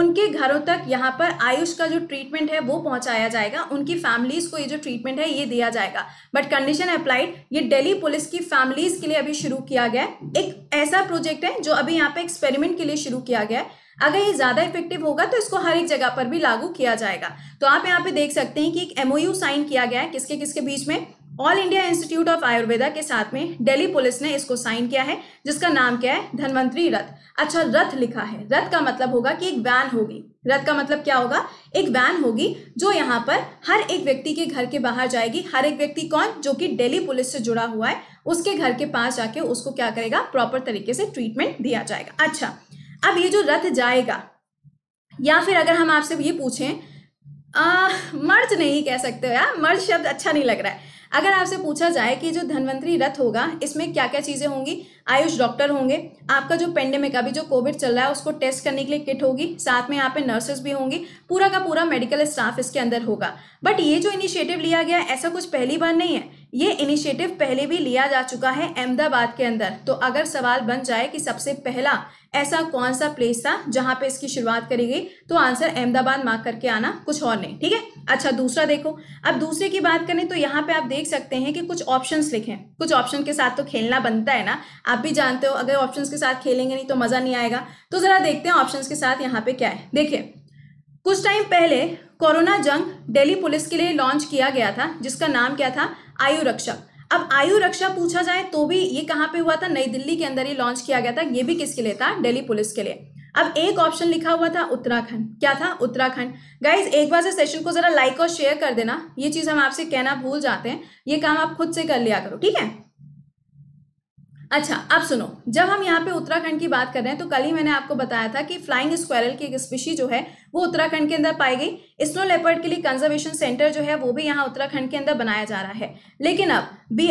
उनके घरों तक यहाँ पर आयुष का जो ट्रीटमेंट है वो पहुंचाया जाएगा उनकी फैमिलीज़ को ये जो ट्रीटमेंट है ये दिया जाएगा बट कंडीशन अप्लाइड ये दिल्ली पुलिस की फैमिलीज़ के लिए अभी शुरू किया गया है एक ऐसा प्रोजेक्ट है जो अभी यहाँ पे एक्सपेरिमेंट के लिए शुरू किया गया है अगर ये ज़्यादा इफेक्टिव होगा तो इसको हर एक जगह पर भी लागू किया जाएगा तो आप यहाँ पे देख सकते हैं कि एक एमओयू साइन किया गया है किसके किसके बीच में All India Institute of Ayurveda के साथ में दिल्ली पुलिस ने इसको साइन किया है जिसका नाम क्या है धनवंतरी रथ अच्छा रथ लिखा है रथ का मतलब होगा कि एक वैन होगी रथ का मतलब क्या होगा एक वैन होगी जो यहाँ पर हर एक व्यक्ति के घर के बाहर जाएगी हर एक व्यक्ति कौन जो कि दिल्ली पुलिस से जुड़ा हुआ है उसके घर के पास जाके उसको क्या करेगा प्रॉपर तरीके से ट्रीटमेंट दिया जाएगा अच्छा अब ये जो रथ जाएगा या फिर अगर हम आपसे ये पूछें मर्ज नहीं कह सकते हो यार मर्ज शब्द अच्छा नहीं लग रहा है अगर आपसे पूछा जाए कि जो धनवंतरी रथ होगा इसमें क्या क्या चीज़ें होंगी आयुष डॉक्टर होंगे आपका जो पेंडेमिक अभी जो कोविड चल रहा है उसको टेस्ट करने के लिए किट होगी साथ में यहाँ पे नर्सेज भी होंगी पूरा का पूरा मेडिकल स्टाफ इसके अंदर होगा बट ये जो इनिशिएटिव लिया गया ऐसा कुछ पहली बार नहीं है ये इनिशिएटिव पहले भी लिया जा चुका है अहमदाबाद के अंदर तो अगर सवाल बन जाए कि सबसे पहला ऐसा कौन सा प्लेस था जहां पे इसकी शुरुआत करी गई तो आंसर अहमदाबाद मार्क करके आना कुछ और नहीं ठीक है अच्छा दूसरा देखो अब दूसरे की बात करें तो यहाँ पे आप देख सकते हैं कि कुछ ऑप्शंस लिखे कुछ ऑप्शन के साथ तो खेलना बनता है ना आप भी जानते हो अगर ऑप्शन के साथ खेलेंगे नहीं तो मजा नहीं आएगा तो जरा देखते हैं ऑप्शन के साथ यहाँ पे क्या है देखिये कुछ टाइम पहले कोरोना जंग दिल्ली पुलिस के लिए लॉन्च किया गया था जिसका नाम क्या था आयु रक्षा अब आयु रक्षा पूछा जाए तो भी ये कहां पे हुआ था नई दिल्ली के अंदर ही लॉन्च किया गया था ये भी किसके लिए था दिल्ली पुलिस के लिए अब एक ऑप्शन लिखा हुआ था उत्तराखंड क्या था उत्तराखंड गाइज एक बार से सेशन को जरा लाइक और शेयर कर देना ये चीज हम आपसे कहना भूल जाते हैं ये काम आप खुद से कर लिया करो ठीक है अच्छा अब सुनो जब हम यहाँ पे उत्तराखंड की बात कर रहे हैं तो कल ही मैंने आपको बताया था कि फ्लाइंग स्क्वायरल की एक स्पीशी जो है वो उत्तराखंड के अंदर पाई गई स्नो लेपर्ड के लिए कंजर्वेशन सेंटर जो है वो भी यहाँ उत्तराखंड के अंदर बनाया जा रहा है लेकिन अब बी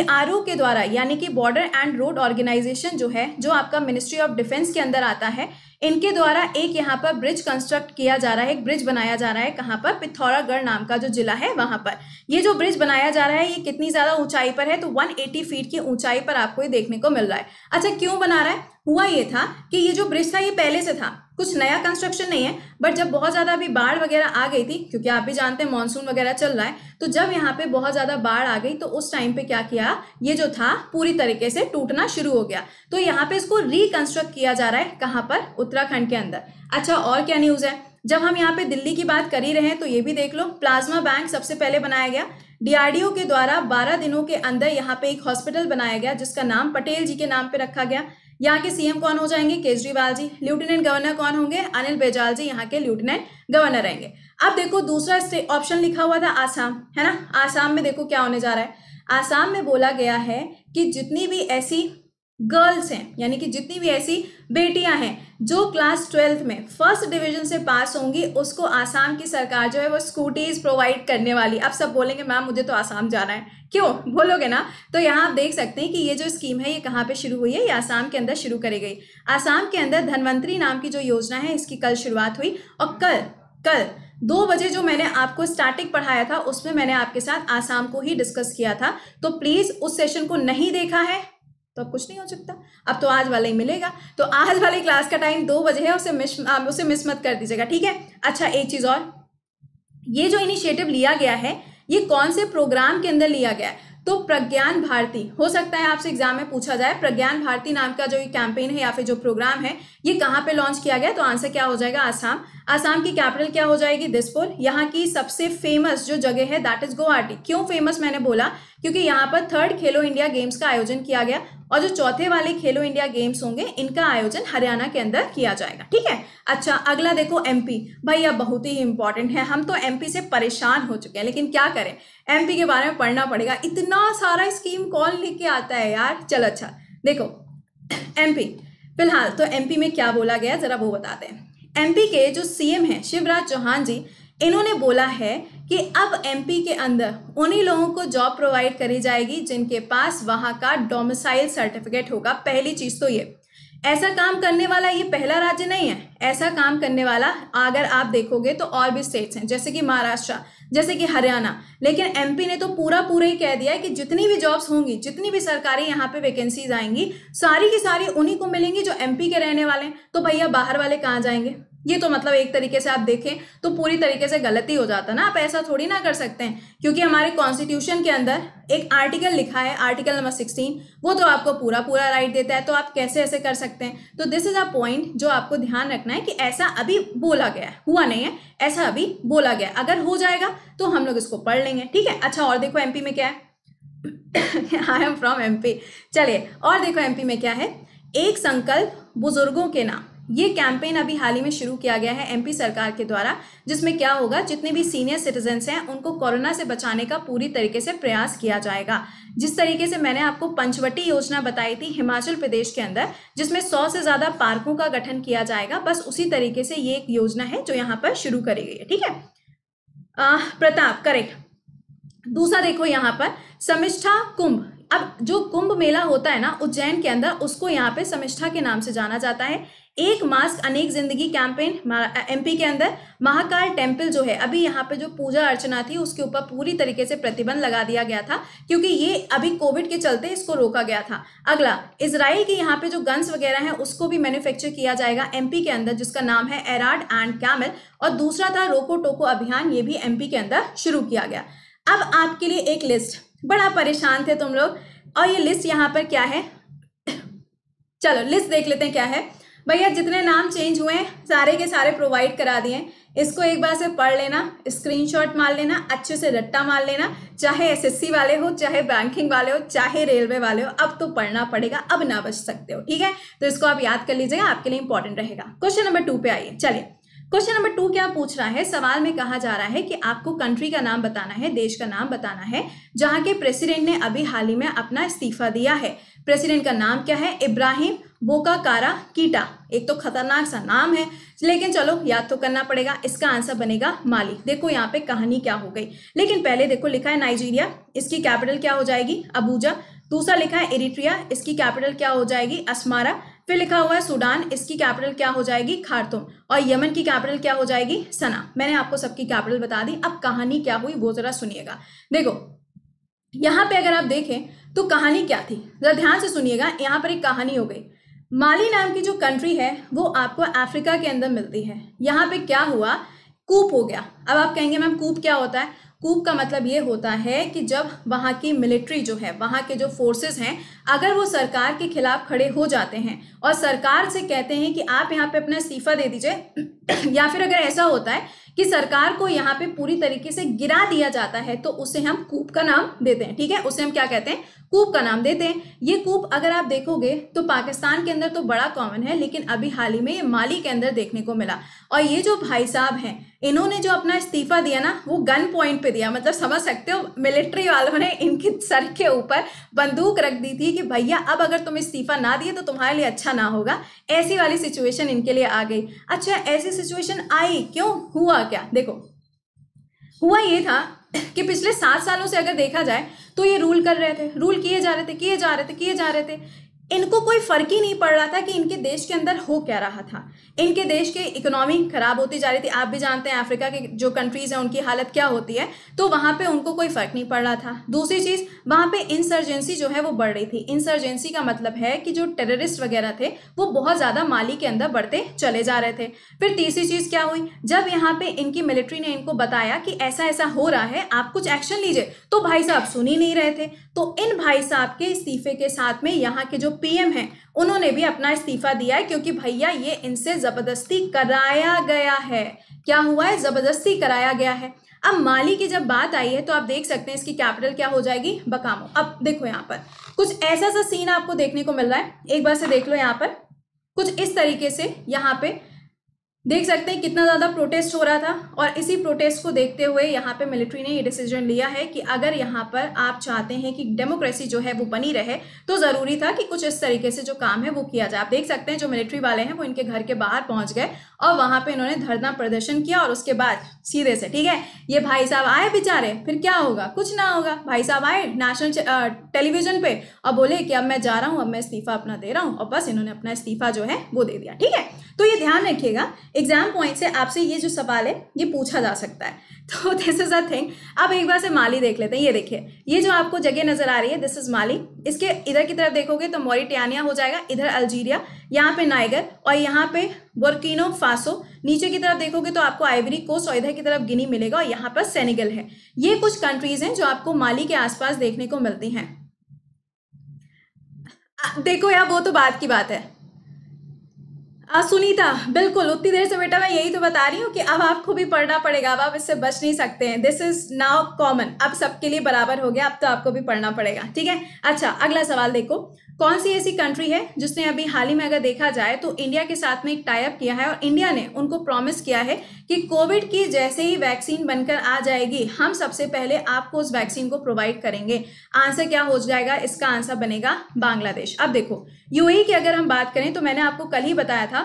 के द्वारा यानी कि बॉर्डर एंड रोड ऑर्गेनाइजेशन जो है जो आपका मिनिस्ट्री ऑफ डिफेंस के अंदर आता है इनके द्वारा एक यहाँ पर ब्रिज कंस्ट्रक्ट किया जा रहा है एक ब्रिज बनाया जा रहा है कहाँ पर पिथौरागढ़ नाम का जो जिला है वहां पर ये जो ब्रिज बनाया जा रहा है ये कितनी ज़्यादा ऊंचाई पर है तो 180 फीट की ऊंचाई पर आपको ये देखने को मिल रहा है अच्छा क्यों बना रहा है हुआ ये था कि ये जो ब्रिज था ये पहले से था कुछ नया कंस्ट्रक्शन नहीं है बट जब बहुत ज़्यादा अभी बाढ़ वगैरह आ गई थी क्योंकि आप भी जानते हैं मानसून वगैरह चल रहा है तो जब यहाँ पे बहुत ज़्यादा बाढ़ आ गई तो उस टाइम पे क्या किया ये जो था पूरी तरीके से टूटना शुरू हो गया तो यहाँ पे इसको रिकंस्ट्रक्ट किया जा रहा है कहाँ पर उत्तराखंड के अंदर अच्छा और क्या न्यूज़ है जब हम यहाँ पे दिल्ली की बात कर ही रहे हैं तो ये भी देख लो प्लाज्मा बैंक सबसे पहले बनाया गया डीआरडीओ के द्वारा 12 दिनों के अंदर यहाँ पे एक हॉस्पिटल बनाया गया जिसका नाम पटेल जी के नाम पे रखा गया यहाँ के सीएम कौन हो जाएंगे केजरीवाल जी लेफ्टिनेंट गवर्नर कौन होंगे अनिल बैजाल जी यहाँ के लेफ्टिनेंट गवर्नर रहेंगे अब देखो दूसरा ऑप्शन लिखा हुआ था आसाम है ना आसाम में देखो क्या होने जा रहा है आसाम में बोला गया है कि जितनी भी ऐसी गर्ल्स हैं यानी कि जितनी भी ऐसी बेटियां हैं जो क्लास ट्वेल्थ में फर्स्ट डिवीजन से पास होंगी उसको आसाम की सरकार जो है वो स्कूटीज प्रोवाइड करने वाली अब सब बोलेंगे मैम मुझे तो आसाम जाना है क्यों बोलोगे ना तो यहाँ आप देख सकते हैं कि ये जो स्कीम है ये कहाँ पे शुरू हुई है ये आसाम के अंदर शुरू करी गई आसाम के अंदर धनवंतरी नाम की जो योजना है इसकी कल शुरुआत हुई और कल कल दो बजे जो मैंने आपको स्टार्टिंग पढ़ाया था उसमें मैंने आपके साथ आसाम को ही डिस्कस किया था तो प्लीज़ उस सेशन को नहीं देखा है तो अब कुछ नहीं हो सकता अब तो आज वाला ही मिलेगा तो आज वाली क्लास का टाइम दो बजे है उसे मिस उसे मिस मत कर दीजिएगा ठीक है अच्छा एक चीज़ और ये जो इनिशिएटिव लिया गया है ये कौन से प्रोग्राम के अंदर लिया गया है तो प्रज्ञान भारती हो सकता है आपसे एग्जाम में पूछा जाए प्रज्ञान भारती नाम का जो ये कैंपेन है या फिर जो प्रोग्राम है ये कहाँ पे लॉन्च किया गया तो आंसर क्या हो जाएगा आसाम आसाम की कैपिटल क्या हो जाएगी दिसपुर यहाँ की सबसे फेमस जो जगह है दैट इज गुवाहाटी क्यों फेमस मैंने बोला क्योंकि यहाँ पर थर्ड खेलो इंडिया गेम्स का आयोजन किया गया और जो चौथे वाले खेलो इंडिया गेम्स होंगे इनका आयोजन हरियाणा के अंदर किया जाएगा ठीक है अच्छा अगला देखो एमपी भाई यह बहुत ही इंपॉर्टेंट है हम तो एमपी से परेशान हो चुके हैं लेकिन क्या करें एमपी के बारे में पढ़ना पड़ेगा इतना सारा स्कीम कौन लेके आता है यार चल अच्छा देखो एमपी फिलहाल तो एमपी में क्या बोला गया जरा वो बताते हैं एमपी के जो सीएम हैं शिवराज चौहान जी इन्होंने बोला है कि अब एमपी के अंदर उन्हीं लोगों को जॉब प्रोवाइड करी जाएगी जिनके पास वहां का डोमिसाइल सर्टिफिकेट होगा पहली चीज़ तो ये ऐसा काम करने वाला ये पहला राज्य नहीं है ऐसा काम करने वाला अगर आप देखोगे तो और भी स्टेट्स हैं जैसे कि महाराष्ट्र जैसे कि हरियाणा लेकिन एमपी ने तो पूरा पूरा ही कह दिया है कि जितनी भी जॉब्स होंगी जितनी भी सरकारी यहाँ पे वैकेंसीज आएंगी सारी की सारी उन्हीं को मिलेंगी जो एमपी के रहने वाले हैं तो भैया बाहर वाले कहाँ जाएंगे ये तो मतलब एक तरीके से आप देखें तो पूरी तरीके से गलत ही हो जाता ना आप ऐसा थोड़ी ना कर सकते हैं क्योंकि हमारे कॉन्स्टिट्यूशन के अंदर एक आर्टिकल लिखा है आर्टिकल नंबर सिक्सटीन वो तो आपको पूरा पूरा राइट देता है तो आप कैसे ऐसे कर सकते हैं तो दिस इज अ पॉइंट जो आपको ध्यान रखना है कि ऐसा अभी बोला गया है हुआ नहीं है ऐसा अभी बोला गया अगर हो जाएगा तो हम लोग इसको पढ़ लेंगे ठीक है अच्छा और देखो एमपी में क्या है आई एम फ्रॉम एमपी चलिए और देखो एमपी में क्या है एक संकल्प बुजुर्गों के नाम ये कैंपेन अभी हाल ही में शुरू किया गया है एमपी सरकार के द्वारा जिसमें क्या होगा जितने भी सीनियर सिटीजन्स हैं उनको कोरोना से बचाने का पूरी तरीके से प्रयास किया जाएगा जिस तरीके से मैंने आपको पंचवटी योजना बताई थी हिमाचल प्रदेश के अंदर जिसमें सौ से ज़्यादा पार्कों का गठन किया जाएगा बस उसी तरीके से ये एक योजना है जो यहाँ पर शुरू करी गई है ठीक है प्रताप करेक्ट दूसरा देखो यहाँ पर समिष्ठा कुंभ अब जो कुंभ मेला होता है ना उज्जैन के अंदर उसको यहाँ पे समिष्ठा के नाम से जाना जाता है एक मास्क अनेक जिंदगी कैंपेन एमपी के अंदर महाकाल टेम्पल जो है अभी यहाँ पे जो पूजा अर्चना थी उसके ऊपर पूरी तरीके से प्रतिबंध लगा दिया गया था क्योंकि ये अभी कोविड के चलते इसको रोका गया था अगला इसराइल के यहाँ पे जो गन्स वगैरह हैं उसको भी मैन्युफैक्चर किया जाएगा एमपी के अंदर जिसका नाम है एराड एंड कैमल और दूसरा था रोको टोको अभियान ये भी एमपी के अंदर शुरू किया गया अब आपके लिए एक लिस्ट बड़ा परेशान थे तुम लोग और ये लिस्ट यहाँ पर क्या है (coughs) चलो लिस्ट देख लेते हैं क्या है भैया जितने नाम चेंज हुए हैं सारे के सारे प्रोवाइड करा दिए इसको एक बार से पढ़ लेना स्क्रीनशॉट मार लेना अच्छे से रट्टा मार लेना चाहे एसएससी वाले हो चाहे बैंकिंग वाले हो चाहे रेलवे वाले हो अब तो पढ़ना पड़ेगा अब ना बच सकते हो ठीक है तो इसको आप याद कर लीजिएगा आपके लिए इंपॉर्टेंट रहेगा क्वेश्चन नंबर टू पे आइए चलिए क्वेश्चन नंबर टू क्या पूछ रहा है सवाल में कहा जा रहा है कि आपको कंट्री का नाम बताना है देश का नाम बताना है जहाँ के प्रेसिडेंट ने अभी हाल ही में अपना इस्तीफा दिया है प्रेसिडेंट का नाम क्या है इब्राहिम बोका कारा कीटा एक तो खतरनाक सा नाम है लेकिन चलो याद तो करना पड़ेगा इसका आंसर बनेगा माली देखो यहाँ पे कहानी क्या हो गई लेकिन पहले देखो लिखा है नाइजीरिया इसकी कैपिटल क्या हो जाएगी अबूजा दूसरा लिखा है इरिट्रिया इसकी कैपिटल क्या हो जाएगी असमारा फिर लिखा हुआ है सूडान इसकी कैपिटल क्या हो जाएगी खारतूम और यमन की कैपिटल क्या हो जाएगी सना मैंने आपको सबकी कैपिटल बता दी अब कहानी क्या हुई वो जरा सुनिएगा देखो यहाँ पे अगर आप देखें तो कहानी क्या थी जरा ध्यान से सुनिएगा यहाँ पर एक कहानी हो गई माली नाम की जो कंट्री है वो आपको अफ्रीका के अंदर मिलती है यहाँ पे क्या हुआ कूप हो गया अब आप कहेंगे मैम कूप क्या होता है कूप का मतलब ये होता है कि जब वहाँ की मिलिट्री जो है वहाँ के जो फोर्सेस हैं अगर वो सरकार के खिलाफ खड़े हो जाते हैं और सरकार से कहते हैं कि आप यहाँ पे अपना इस्तीफा दे दीजिए (clears throat) या फिर अगर ऐसा होता है कि सरकार को यहाँ पे पूरी तरीके से गिरा दिया जाता है तो उसे हम कूप का नाम देते हैं ठीक है उसे हम क्या कहते हैं कूप का नाम देते हैं ये कूप अगर आप देखोगे तो पाकिस्तान के अंदर तो बड़ा कॉमन है लेकिन अभी हाल ही में ये माली के अंदर देखने को मिला और ये जो भाई साहब हैं इन्होंने जो अपना इस्तीफा दिया ना वो गन पॉइंट पे दिया मतलब समझ सकते हो मिलिट्री वालों ने इनके सर के ऊपर बंदूक रख दी थी कि भैया अब अगर तुम इस्तीफा ना दिए तो तुम्हारे लिए अच्छा ना होगा ऐसी वाली सिचुएशन इनके लिए आ गई अच्छा ऐसी सिचुएशन आई क्यों हुआ क्या देखो हुआ ये था कि पिछले सात सालों से अगर देखा जाए तो ये रूल कर रहे थे रूल किए जा रहे थे किए जा रहे थे किए जा रहे थे इनको कोई फर्क ही नहीं पड़ रहा था कि इनके देश के अंदर हो क्या रहा था इनके देश के इकोनॉमी खराब होती जा रही थी आप भी जानते हैं अफ्रीका के जो कंट्रीज़ हैं उनकी हालत क्या होती है तो वहां पे उनको कोई फ़र्क नहीं पड़ रहा था दूसरी चीज़ वहां पे इंसर्जेंसी जो है वो बढ़ रही थी इंसर्जेंसी का मतलब है कि जो टेररिस्ट वगैरह थे वो बहुत ज़्यादा माली के अंदर बढ़ते चले जा रहे थे फिर तीसरी चीज़ क्या हुई जब यहाँ पे इनकी मिलिट्री ने इनको बताया कि ऐसा ऐसा हो रहा है आप कुछ एक्शन लीजिए तो भाई साहब सुन ही नहीं रहे थे तो इन भाई साहब के इस्तीफे के साथ में यहाँ के जो पीएम हैं उन्होंने भी अपना इस्तीफा दिया है क्योंकि भैया ये इनसे ज़बरदस्ती कराया गया है क्या हुआ है ज़बरदस्ती कराया गया है अब माली की जब बात आई है तो आप देख सकते हैं इसकी कैपिटल क्या हो जाएगी बकामो अब देखो यहाँ पर कुछ ऐसा सा सीन आपको देखने को मिल रहा है एक बार से देख लो यहाँ पर कुछ इस तरीके से यहाँ पे देख सकते हैं कितना ज़्यादा प्रोटेस्ट हो रहा था और इसी प्रोटेस्ट को देखते हुए यहाँ पे मिलिट्री ने ये डिसीजन लिया है कि अगर यहाँ पर आप चाहते हैं कि डेमोक्रेसी जो है वो बनी रहे तो ज़रूरी था कि कुछ इस तरीके से जो काम है वो किया जाए आप देख सकते हैं जो मिलिट्री वाले हैं वो इनके घर के बाहर पहुँच गए और वहाँ पर इन्होंने धरना प्रदर्शन किया और उसके बाद सीधे से ठीक है ये भाई साहब आए बेचारे फिर क्या होगा कुछ ना होगा भाई साहब आए नेशनल टेलीविजन पे और बोले कि अब मैं जा रहा हूँ अब मैं इस्तीफा अपना दे रहा हूँ और बस इन्होंने अपना इस्तीफा जो है वो दे दिया ठीक है तो ये ध्यान रखिएगा एग्जाम पॉइंट से आपसे ये जो सवाल है ये पूछा जा सकता है (laughs) तो दिस इज अ थिंग अब एक बार से माली देख लेते हैं ये देखिए ये जो आपको जगह नजर आ रही है दिस इज माली इसके इधर की तरफ देखोगे तो मोरिटानिया हो जाएगा इधर अल्जीरिया यहाँ पे नाइगर और यहाँ पे बोर्किनो फासो नीचे की तरफ देखोगे तो आपको आइवरी कोस्ट और इधर की तरफ गिनी मिलेगा और यहाँ पर सेनेगल है ये कुछ कंट्रीज हैं जो आपको माली के आसपास देखने को मिलती हैं देखो यार वो तो बात की बात है आ, हाँ, सुनीता बिल्कुल उतनी देर से बेटा मैं यही तो बता रही हूँ कि अब आपको भी पढ़ना पड़ेगा अब आप इससे बच नहीं सकते हैं दिस इज नाउ कॉमन अब सबके लिए बराबर हो गया अब तो आपको भी पढ़ना पड़ेगा ठीक है अच्छा अगला सवाल देखो कौन सी ऐसी कंट्री है जिसने अभी हाल ही में अगर देखा जाए तो इंडिया के साथ में एक टाइप किया है और इंडिया ने उनको प्रॉमिस किया है कि कोविड की जैसे ही वैक्सीन बनकर आ जाएगी हम सबसे पहले आपको उस वैक्सीन को प्रोवाइड करेंगे आंसर क्या हो जाएगा इसका आंसर बनेगा बांग्लादेश अब देखो यूएई e की अगर हम बात करें तो मैंने आपको कल ही बताया था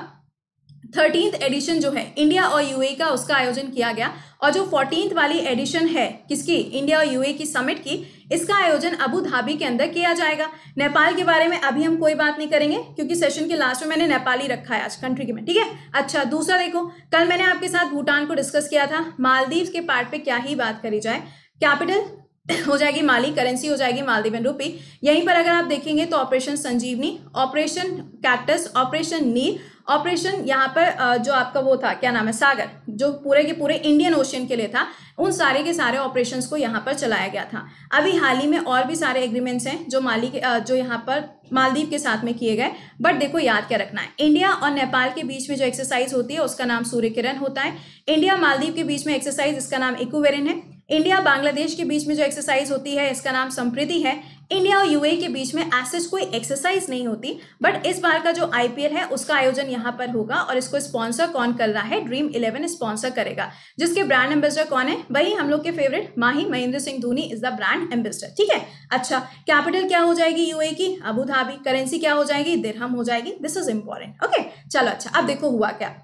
थर्टींथ एडिशन जो है इंडिया और यूए e का उसका आयोजन किया गया और जो फोर्टींथ वाली एडिशन है किसकी इंडिया और यूए e की समिट की इसका आयोजन अबू धाबी के अंदर किया जाएगा नेपाल के बारे में अभी हम कोई बात नहीं करेंगे क्योंकि सेशन के लास्ट में मैंने नेपाली रखा है आज कंट्री के में ठीक है अच्छा दूसरा देखो कल मैंने आपके साथ भूटान को डिस्कस किया था मालदीव के पार्ट पे क्या ही बात करी जाए कैपिटल हो जाएगी माली करेंसी हो जाएगी मालदीवन रूपी यहीं पर अगर आप देखेंगे तो operation Sanjeevani operation cactus operation Neer operation यहाँ पर जो आपका वो था क्या नाम है सागर जो पूरे के पूरे इंडियन ओशियन के लिए था उन सारे के सारे ऑपरेशंस को यहाँ पर चलाया गया था अभी हाल ही में और भी सारे एग्रीमेंट्स हैं जो माली के जो यहाँ पर मालदीव के साथ में किए गए बट देखो याद क्या रखना है इंडिया और नेपाल के बीच में जो एक्सरसाइज होती है उसका नाम सूर्य किरण होता है इंडिया मालदीव के बीच में एक्सरसाइज इसका नाम इकोवेरिन है इंडिया बांग्लादेश के बीच में जो एक्सरसाइज होती है इसका नाम संप्रीति है इंडिया और यूए e के बीच में एसेज कोई एक्सरसाइज नहीं होती बट इस बार का जो आईपीएल है उसका आयोजन यहाँ पर होगा और इसको स्पॉन्सर कौन कर रहा है ड्रीम इलेवन स्पॉन्सर करेगा जिसके ब्रांड एम्बेसडर कौन है वही हम लोग के favourite Mahi Mahendra Singh Dhoni is the brand ambassador ठीक है अच्छा कैपिटल क्या हो जाएगी यूए e की अबू धाबी करेंसी क्या हो जाएगी दिरहम हो जाएगी दिस इज इंपॉर्टेंट ओके चलो अच्छा अब देखो हुआ क्या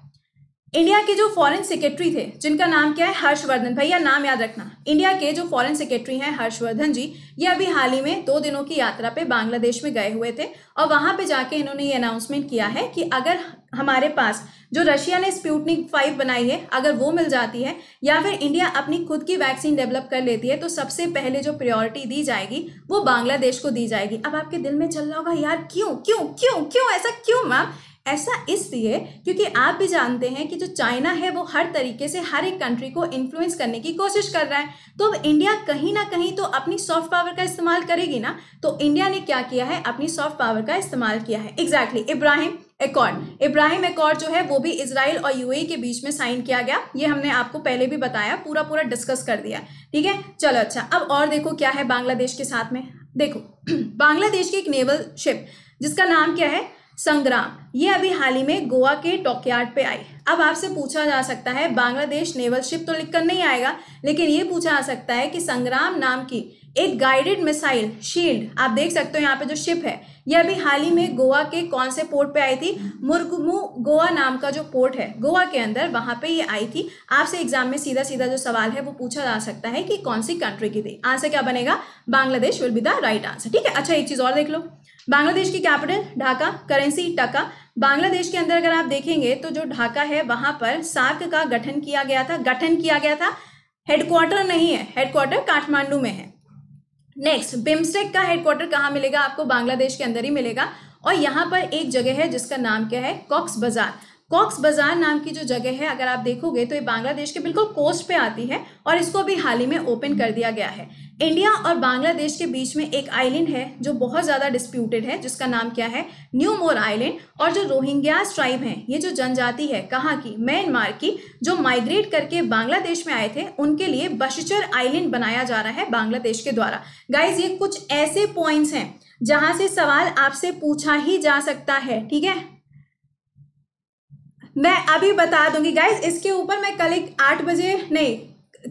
इंडिया के जो फॉरेन सेक्रेटरी थे जिनका नाम क्या है हर्षवर्धन भैया नाम याद रखना इंडिया के जो फॉरेन सेक्रेटरी हैं हर्षवर्धन जी ये अभी हाल ही में दो दिनों की यात्रा पे बांग्लादेश में गए हुए थे और वहां पे जाके इन्होंने ये अनाउंसमेंट किया है कि अगर हमारे पास जो रशिया ने स्प्यूटनिक फाइव बनाई है अगर वो मिल जाती है या फिर इंडिया अपनी खुद की वैक्सीन डेवलप कर लेती है तो सबसे पहले जो प्रायोरिटी दी जाएगी वो बांग्लादेश को दी जाएगी अब आपके दिल में चल रहा होगा यार क्यों क्यों क्यों क्यों ऐसा क्यों मैम ऐसा इसलिए क्योंकि आप भी जानते हैं कि जो चाइना है वो हर तरीके से हर एक कंट्री को इन्फ्लुएंस करने की कोशिश कर रहा है तो अब इंडिया कहीं ना कहीं तो अपनी सॉफ्ट पावर का इस्तेमाल करेगी ना तो इंडिया ने क्या किया है अपनी सॉफ्ट पावर का इस्तेमाल किया है exactly exactly, Ibrahim accord Ibrahim accord जो है वो भी इसराइल और यूएई e के बीच में साइन किया गया ये हमने आपको पहले भी बताया पूरा पूरा डिस्कस कर दिया ठीक है चलो अच्छा अब और देखो क्या है बांग्लादेश के साथ में देखो (clears throat) बांग्लादेश की एक नेवल शिप जिसका नाम क्या है संग्राम ये अभी हाल ही में गोवा के टॉकयार्ड पे आई अब आपसे पूछा जा सकता है बांग्लादेश नेवल शिप तो लिखकर नहीं आएगा लेकिन ये पूछा जा सकता है कि संग्राम नाम की एक गाइडेड मिसाइल शील्ड आप देख सकते हो यहाँ पे जो शिप है यह अभी हाल ही में गोवा के कौन से पोर्ट पे आई थी मुर्गमू गोवा नाम का जो पोर्ट है गोवा के अंदर वहां पे ये आई थी आपसे एग्जाम में सीधा सीधा जो सवाल है वो पूछा जा सकता है कि कौन सी कंट्री की थी आंसर क्या बनेगा Bangladesh will be the right answer ठीक है अच्छा एक चीज़ और देख लो बांग्लादेश की कैपिटल ढाका करेंसी टका बांग्लादेश के अंदर अगर आप देखेंगे तो जो ढाका है वहां पर सार्क का गठन किया गया था गठन किया गया था हेडक्वार्टर नहीं है हेडक्वार्टर काठमांडू में है नेक्स्ट बिम्स्टेक का हेडक्वार्टर कहाँ मिलेगा आपको बांग्लादेश के अंदर ही मिलेगा और यहाँ पर एक जगह है जिसका नाम क्या है कॉक्स बाजार कॉक्स बाजार नाम की जो जगह है अगर आप देखोगे तो ये बांग्लादेश के बिल्कुल कोस्ट पे आती है और इसको अभी हाल ही में ओपन कर दिया गया है इंडिया और बांग्लादेश के बीच में एक आइलैंड है जो बहुत ज़्यादा डिस्प्यूटेड है जिसका नाम क्या है न्यू मोर आइलैंड और जो रोहिंग्यास ट्राइब हैं ये जो जनजाति है कहाँ की म्यांमार की जो माइग्रेट करके बांग्लादेश में आए थे उनके लिए बशचर आइलैंड बनाया जा रहा है बांग्लादेश के द्वारा गाइज ये कुछ ऐसे पॉइंट्स हैं जहाँ से सवाल आपसे पूछा ही जा सकता है ठीक है मैं अभी बता दूंगी गाइज इसके ऊपर मैं कल एक आठ बजे नहीं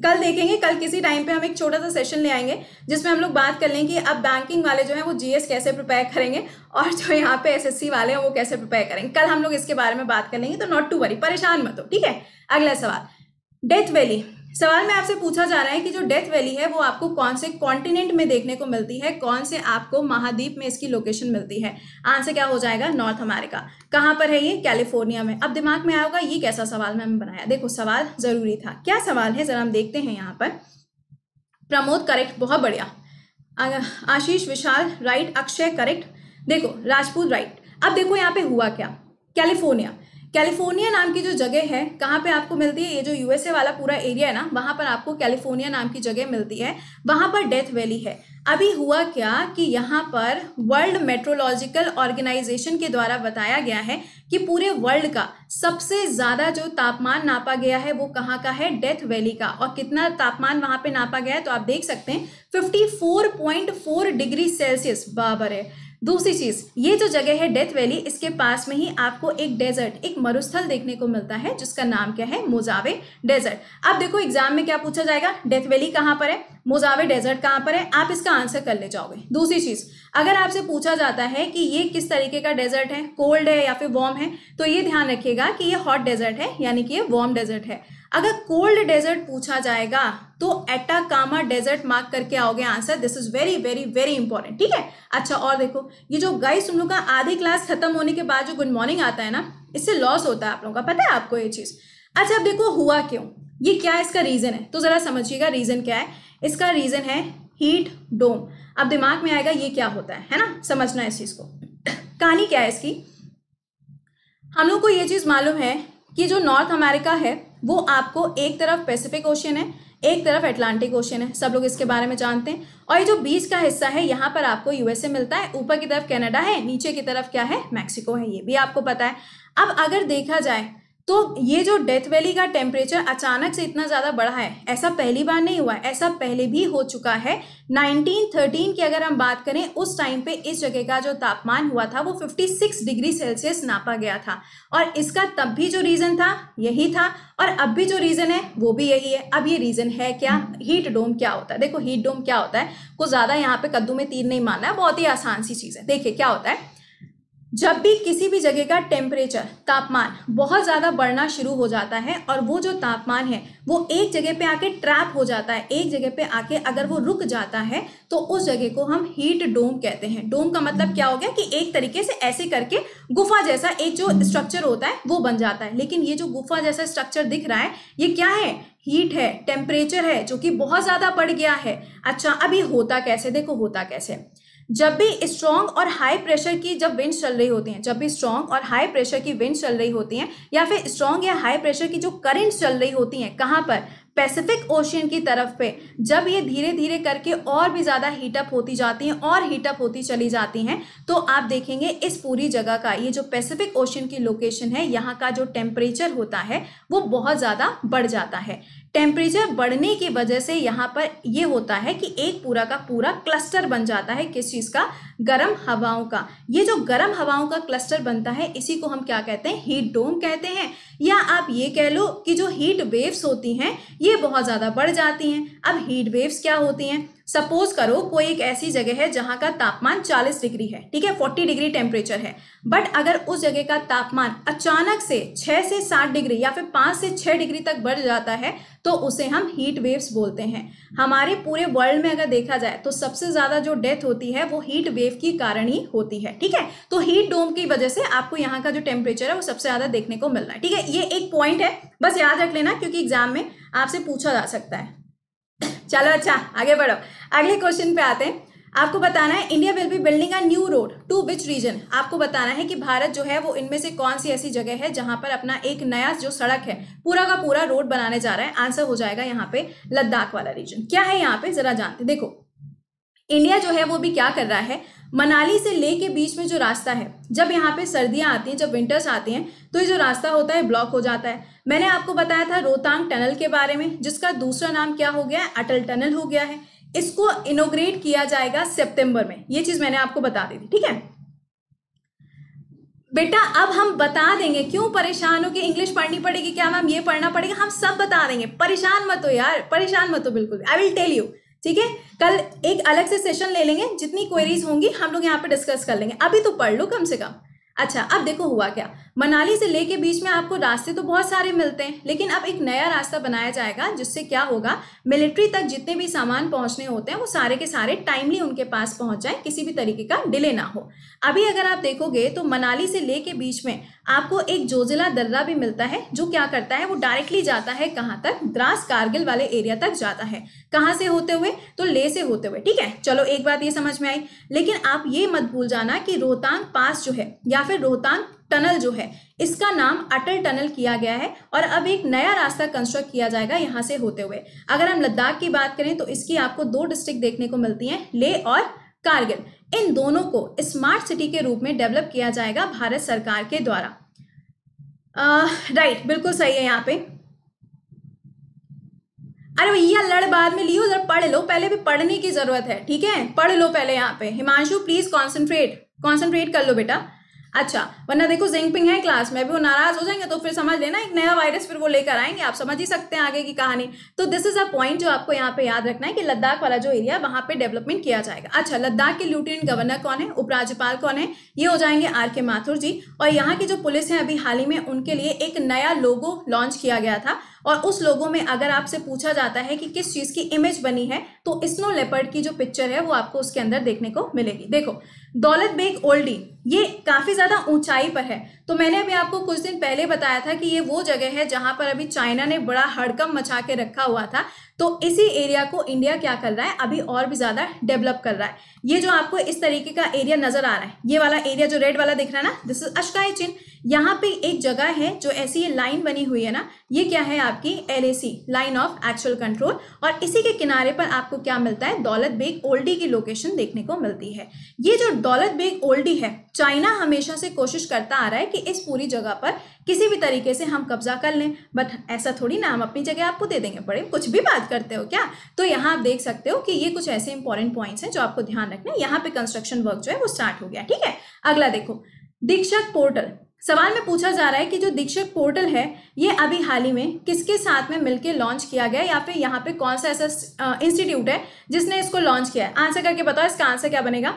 कल देखेंगे कल किसी टाइम पे हम एक छोटा सा सेशन ले आएंगे जिसमें हम लोग बात कर लेंगे कि अब बैंकिंग वाले जो हैं वो जीएस कैसे प्रिपेयर करेंगे और जो यहाँ पे एसएससी वाले हैं वो कैसे प्रिपेयर करेंगे कल हम लोग इसके बारे में बात कर लेंगे तो नॉट टू वरी परेशान मत हो ठीक है अगला सवाल डेथ वैली सवाल में आपसे पूछा जा रहा है कि जो डेथ वैली है वो आपको कौन से कॉन्टिनेंट में देखने को मिलती है कौन से आपको महाद्वीप में इसकी लोकेशन मिलती है आंसर क्या हो जाएगा नॉर्थ अमेरिका कहाँ पर है ये कैलिफोर्निया में अब दिमाग में आया होगा ये कैसा सवाल मैंने बनाया देखो सवाल जरूरी था क्या सवाल है जरा हम देखते हैं यहाँ पर प्रमोद करेक्ट बहुत बढ़िया आशीष विशाल राइट अक्षय करेक्ट देखो राजपूत राइट अब देखो यहाँ पे हुआ क्या कैलिफोर्निया कैलिफोर्निया नाम की जो जगह है कहाँ पे आपको मिलती है ये जो यूएसए वाला पूरा एरिया है ना वहां पर आपको कैलिफोर्निया नाम की जगह मिलती है वहां पर डेथ वैली है अभी हुआ क्या कि यहाँ पर वर्ल्ड मेट्रोलॉजिकल ऑर्गेनाइजेशन के द्वारा बताया गया है कि पूरे वर्ल्ड का सबसे ज़्यादा जो तापमान नापा गया है वो कहाँ का है डेथ वैली का और कितना तापमान वहां पे नापा गया है तो आप देख सकते हैं 54.4 डिग्री सेल्सियस बाबर है दूसरी चीज ये जो जगह है डेथ वैली इसके पास में ही आपको एक डेजर्ट एक मरुस्थल देखने को मिलता है जिसका नाम क्या है मोजावे डेजर्ट अब देखो एग्जाम में क्या पूछा जाएगा डेथ वैली कहाँ पर है मोजावे डेजर्ट कहाँ पर है आप इसका आंसर कर ले जाओगे दूसरी चीज अगर आपसे पूछा जाता है कि ये किस तरीके का डेजर्ट है कोल्ड है या फिर वार्म है तो ये ध्यान रखिएगा कि ये हॉट डेजर्ट है यानी कि ये वार्म डेजर्ट है अगर कोल्ड डेजर्ट पूछा जाएगा तो एटाकामा डेजर्ट मार्क करके आओगे answer this is very very very important ठीक है अच्छा और देखो ये जो गाइस तुम लोग का आधी क्लास खत्म होने के बाद जो गुड मॉर्निंग आता है ना इससे लॉस होता है आप लोगों का पता है आपको ये चीज़ अच्छा अब देखो हुआ क्यों ये क्या इसका रीज़न है तो ज़रा समझिएगा रीज़न क्या है इसका रीज़न है हीट डोम अब दिमाग में आएगा ये क्या होता है है ना समझना इस चीज़ को कहानी क्या है इसकी हम लोग को ये चीज़ मालूम है कि जो नॉर्थ अमेरिका है वो आपको एक तरफ पैसिफिक ओशन है एक तरफ एटलांटिक ओशन है सब लोग इसके बारे में जानते हैं और ये जो बीच का हिस्सा है यहाँ पर आपको यूएसए मिलता है ऊपर की तरफ कनाडा है नीचे की तरफ क्या है मैक्सिको है ये भी आपको पता है अब अगर देखा जाए तो ये जो डेथ वैली का टेम्परेचर अचानक से इतना ज़्यादा बढ़ा है ऐसा पहली बार नहीं हुआ ऐसा पहले भी हो चुका है 1913 की अगर हम बात करें उस टाइम पे इस जगह का जो तापमान हुआ था वो 56 डिग्री सेल्सियस नापा गया था और इसका तब भी जो रीज़न था यही था और अब भी जो रीज़न है वो भी यही है अब ये रीज़न है क्या हीट डोम क्या होता है देखो हीट डोम क्या होता है कुछ ज़्यादा यहाँ पे कद्दू में तीर नहीं मानना है बहुत ही आसान सी चीज़ है देखिए क्या होता है जब भी किसी भी जगह का टेम्परेचर तापमान बहुत ज़्यादा बढ़ना शुरू हो जाता है और वो जो तापमान है वो एक जगह पे आके ट्रैप हो जाता है एक जगह पे आके अगर वो रुक जाता है तो उस जगह को हम हीट डोम कहते हैं डोम का मतलब क्या हो गया कि एक तरीके से ऐसे करके गुफा जैसा एक जो स्ट्रक्चर होता है वो बन जाता है लेकिन ये जो गुफा जैसा स्ट्रक्चर दिख रहा है ये क्या है हीट है टेम्परेचर है जो कि बहुत ज़्यादा बढ़ गया है अच्छा अब ये होता कैसे देखो होता कैसे जब भी स्ट्रॉन्ग और हाई प्रेशर की जब विंड चल रही होती हैं जब भी स्ट्रॉन्ग और हाई प्रेशर की विंड चल रही होती हैं या फिर स्ट्रॉन्ग या हाई प्रेशर की जो करंट चल रही होती हैं कहाँ पर पैसिफिक ओशियन की तरफ पे जब ये धीरे धीरे करके और भी ज़्यादा हीटअप होती जाती हैं और हीटअप होती चली जाती हैं तो आप देखेंगे इस पूरी जगह का ये जो पैसिफिक ओशियन की लोकेशन है यहाँ का जो टेम्परेचर होता है वो बहुत ज़्यादा बढ़ जाता है टेम्परेचर बढ़ने की वजह से यहाँ पर ये होता है कि एक पूरा का पूरा क्लस्टर बन जाता है किस चीज़ का गर्म हवाओं का ये जो गर्म हवाओं का क्लस्टर बनता है इसी को हम क्या कहते हैं हीट डोम कहते हैं या आप ये कह लो कि जो हीट वेव्स होती हैं ये बहुत ज़्यादा बढ़ जाती हैं अब हीट वेव्स क्या होती हैं सपोज करो कोई एक ऐसी जगह है जहां का तापमान 40 डिग्री है ठीक है 40 डिग्री टेम्परेचर है बट अगर उस जगह का तापमान अचानक से 6 से 7 डिग्री या फिर 5 से 6 डिग्री तक बढ़ जाता है तो उसे हम हीट वेव्स बोलते हैं हमारे पूरे वर्ल्ड में अगर देखा जाए तो सबसे ज़्यादा जो डेथ होती है वो हीट वेव के कारण ही होती है ठीक है तो हीट डोम की वजह से आपको यहाँ का जो टेम्परेचर है वो सबसे ज़्यादा देखने को मिल रहा है ठीक है ये एक पॉइंट है बस याद रख लेना क्योंकि एग्जाम में आपसे पूछा जा सकता है चलो अच्छा आगे बढ़ो अगले क्वेश्चन पे आते हैं आपको बताना है India will be building a new road to which region आपको बताना है कि भारत जो है वो इनमें से कौन सी ऐसी जगह है जहां पर अपना एक नया जो सड़क है पूरा का पूरा रोड बनाने जा रहा है आंसर हो जाएगा यहाँ पे लद्दाख वाला रीजन क्या है यहाँ पे जरा जानते देखो इंडिया जो है वो भी क्या कर रहा है मनाली से ले के बीच में जो रास्ता है जब यहाँ पे सर्दियाँ आती हैं जब विंटर्स आते हैं तो ये जो रास्ता होता है ब्लॉक हो जाता है मैंने आपको बताया था रोहतांग टनल के बारे में जिसका दूसरा नाम क्या हो गया अटल टनल हो गया है इसको इनोग्रेट किया जाएगा सितंबर में ये चीज मैंने आपको बता दी थी ठीक है बेटा अब हम बता देंगे क्यों परेशान हो कि इंग्लिश पढ़नी पड़ेगी क्या मैम ये पढ़ना पड़ेगा हम सब बता देंगे परेशान मत हो यार परेशान मत हो बिल्कुल आई विल टेल यू ठीक है कल एक अलग से सेशन ले लेंगे जितनी क्वेरीज होंगी हम लोग यहाँ पे डिस्कस कर लेंगे अभी तो पढ़ लो कम से कम अच्छा अब देखो हुआ क्या मनाली से लेके बीच में आपको रास्ते तो बहुत सारे मिलते हैं लेकिन अब एक नया रास्ता बनाया जाएगा जिससे क्या होगा मिलिट्री तक जितने भी सामान पहुंचने होते हैं वो सारे के सारे टाइमली उनके पास पहुंच जाए किसी भी तरीके का डिले ना हो अभी अगर आप देखोगे तो मनाली से लेके बीच में आपको एक जोजिला दर्रा भी मिलता है जो क्या करता है वो डायरेक्टली जाता है कहाँ तक द्रास कारगिल वाले एरिया तक जाता है कहाँ से होते हुए तो ले से होते हुए ठीक है चलो एक बात ये समझ में आई लेकिन आप ये मत भूल जाना कि रोहतांग पास जो है या या फिर रोहतांग टनल जो है इसका नाम अटल टनल किया गया है और अब एक नया रास्ता कंस्ट्रक्ट किया जाएगा यहां से होते हुए अगर हम लद्दाख की बात करें तो इसकी आपको दो डिस्ट्रिक्ट देखने को मिलती हैं ले और कारगिल इन दोनों को स्मार्ट सिटी के रूप में डेवलप किया जाएगा भारत सरकार के द्वारा राइट बिल्कुल सही है यहाँ पे अरे भैया लड़ बाद में लियो जरा पढ़ लो पहले भी पढ़ने की जरूरत है ठीक है पढ़ लो पहले यहाँ पे हिमांशु प्लीज कॉन्सेंट्रेट कॉन्सेंट्रेट कर लो बेटा अच्छा वरना देखो जिंगपिंग है क्लास में भी वो नाराज हो जाएंगे तो फिर समझ लेना एक नया वायरस फिर वो लेकर आएंगे आप समझ ही सकते हैं आगे की कहानी तो दिस इज अ पॉइंट जो आपको यहाँ पे याद रखना है कि लद्दाख वाला जो एरिया वहां पे डेवलपमेंट किया जाएगा अच्छा लद्दाख के लेफ्टिनेंट गवर्नर कौन है उपराज्यपाल कौन है ये हो जाएंगे आर के माथुर जी और यहाँ की जो पुलिस है अभी हाल ही में उनके लिए एक नया लोगो लॉन्च किया गया था और उस लोगों में अगर आपसे पूछा जाता है कि किस चीज़ की इमेज बनी है तो स्नो लेपर्ड की जो पिक्चर है वो आपको उसके अंदर देखने को मिलेगी देखो दौलत बेग ओल्डी ये काफ़ी ज़्यादा ऊंचाई पर है तो मैंने अभी आपको कुछ दिन पहले बताया था कि ये वो जगह है जहां पर अभी चाइना ने बड़ा हड़कम मचा के रखा हुआ था तो इसी एरिया को इंडिया क्या कर रहा है अभी और भी ज़्यादा डेवलप कर रहा है ये जो आपको इस तरीके का एरिया नज़र आ रहा है ये वाला एरिया जो रेड वाला दिख रहा है ना दिस इज अशकाई चिन्ह यहाँ पे एक जगह है जो ऐसी ये लाइन बनी हुई है ना ये क्या है आपकी L line of actual control और इसी के किनारे पर आपको क्या मिलता है दौलत बेग ओल्डी की लोकेशन देखने को मिलती है ये जो दौलत बेग ओल्डी है चाइना हमेशा से कोशिश करता आ रहा है कि इस पूरी जगह पर किसी भी तरीके से हम कब्जा कर लें बट ऐसा थोड़ी ना हम अपनी जगह आपको दे देंगे बड़े कुछ भी बात करते हो क्या तो यहाँ आप देख सकते हो कि ये कुछ ऐसे इंपॉर्टेंट पॉइंट्स हैं जो आपको ध्यान रखना है यहाँ पे कंस्ट्रक्शन वर्क जो है वो स्टार्ट हो गया ठीक है अगला देखो दीक्षक पोर्टल सवाल में पूछा जा रहा है कि जो दीक्षक पोर्टल है ये अभी हाल ही में किसके साथ में मिलकर लॉन्च किया गया या फिर यहाँ पे कौन सा ऐसा इंस्टीट्यूट है जिसने इसको लॉन्च किया है आंसर करके बताओ इसका आंसर क्या बनेगा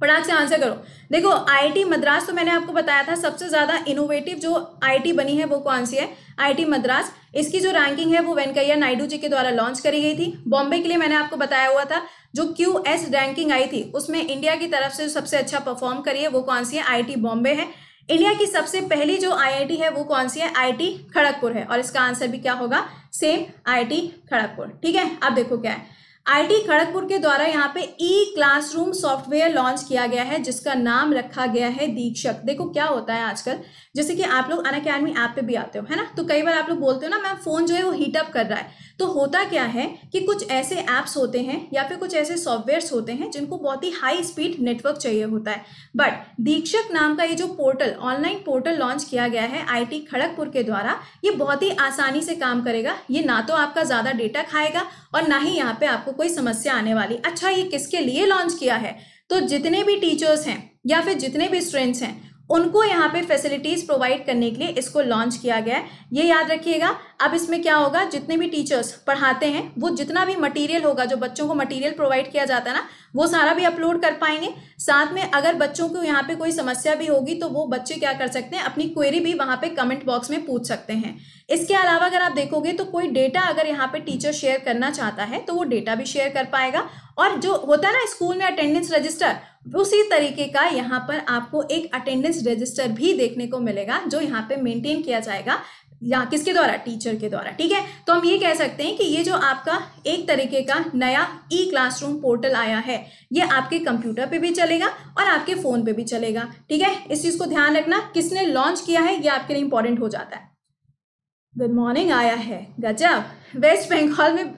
फटाक से आंसर करो देखो आईआईटी मद्रास तो मैंने आपको बताया था सबसे ज़्यादा इनोवेटिव जो आईआईटी बनी है वो कौन सी है आईआईटी मद्रास इसकी जो रैंकिंग है वो वेंकैया नायडू जी के द्वारा लॉन्च करी गई थी बॉम्बे के लिए मैंने आपको बताया हुआ था जो क्यू एस रैंकिंग आई थी उसमें इंडिया की तरफ से सबसे अच्छा परफॉर्म करी है वो कौन सी है आई बॉम्बे है इंडिया की सबसे पहली जो आई है वो कौन सी है आई खड़गपुर है और इसका आंसर भी क्या होगा सेम आई खड़गपुर ठीक है अब देखो क्या है आईटी खड़गपुर के द्वारा यहाँ पे ई क्लासरूम सॉफ्टवेयर लॉन्च किया गया है जिसका नाम रखा गया है दीक्षक देखो क्या होता है आजकल जैसे कि आप लोग अन अकेडमी ऐप पे भी आते हो है ना तो कई बार आप लोग बोलते हो ना मैम फ़ोन जो है वो हीटअप कर रहा है तो होता क्या है कि कुछ ऐसे ऐप्स होते हैं या फिर कुछ ऐसे सॉफ्टवेयर्स होते हैं जिनको बहुत ही हाई स्पीड नेटवर्क चाहिए होता है बट दीक्षक नाम का ये जो पोर्टल ऑनलाइन पोर्टल लॉन्च किया गया है आईटी खड़गपुर के द्वारा ये बहुत ही आसानी से काम करेगा ये ना तो आपका ज़्यादा डेटा खाएगा और ना ही यहाँ पे आपको कोई समस्या आने वाली अच्छा ये किसके लिए लॉन्च किया है तो जितने भी टीचर्स हैं या फिर जितने भी स्टूडेंट्स हैं उनको यहाँ पे फैसिलिटीज़ प्रोवाइड करने के लिए इसको लॉन्च किया गया है ये याद रखिएगा अब इसमें क्या होगा जितने भी टीचर्स पढ़ाते हैं वो जितना भी मटेरियल होगा जो बच्चों को मटेरियल प्रोवाइड किया जाता है ना वो सारा भी अपलोड कर पाएंगे साथ में अगर बच्चों को यहाँ पे कोई समस्या भी होगी तो वो बच्चे क्या कर सकते हैं अपनी क्वेरी भी वहाँ पे कमेंट बॉक्स में पूछ सकते हैं इसके अलावा अगर आप देखोगे तो कोई डेटा अगर यहाँ पे टीचर शेयर करना चाहता है तो वो डेटा भी शेयर कर पाएगा और जो होता है ना स्कूल में अटेंडेंस रजिस्टर उसी तरीके का यहाँ पर आपको एक अटेंडेंस रजिस्टर भी देखने को मिलेगा जो यहाँ पे मेंटेन किया जाएगा या किसके द्वारा टीचर के द्वारा ठीक है तो हम ये कह सकते हैं कि ये जो आपका एक तरीके का नया ई क्लासरूम पोर्टल आया है ये आपके कंप्यूटर पे भी चलेगा और आपके फ़ोन पे भी चलेगा ठीक है इस चीज़ को ध्यान रखना किसने लॉन्च किया है ये आपके लिए इंपॉर्टेंट हो जाता है गुड मॉर्निंग आया है गजब वेस्ट बंगाल में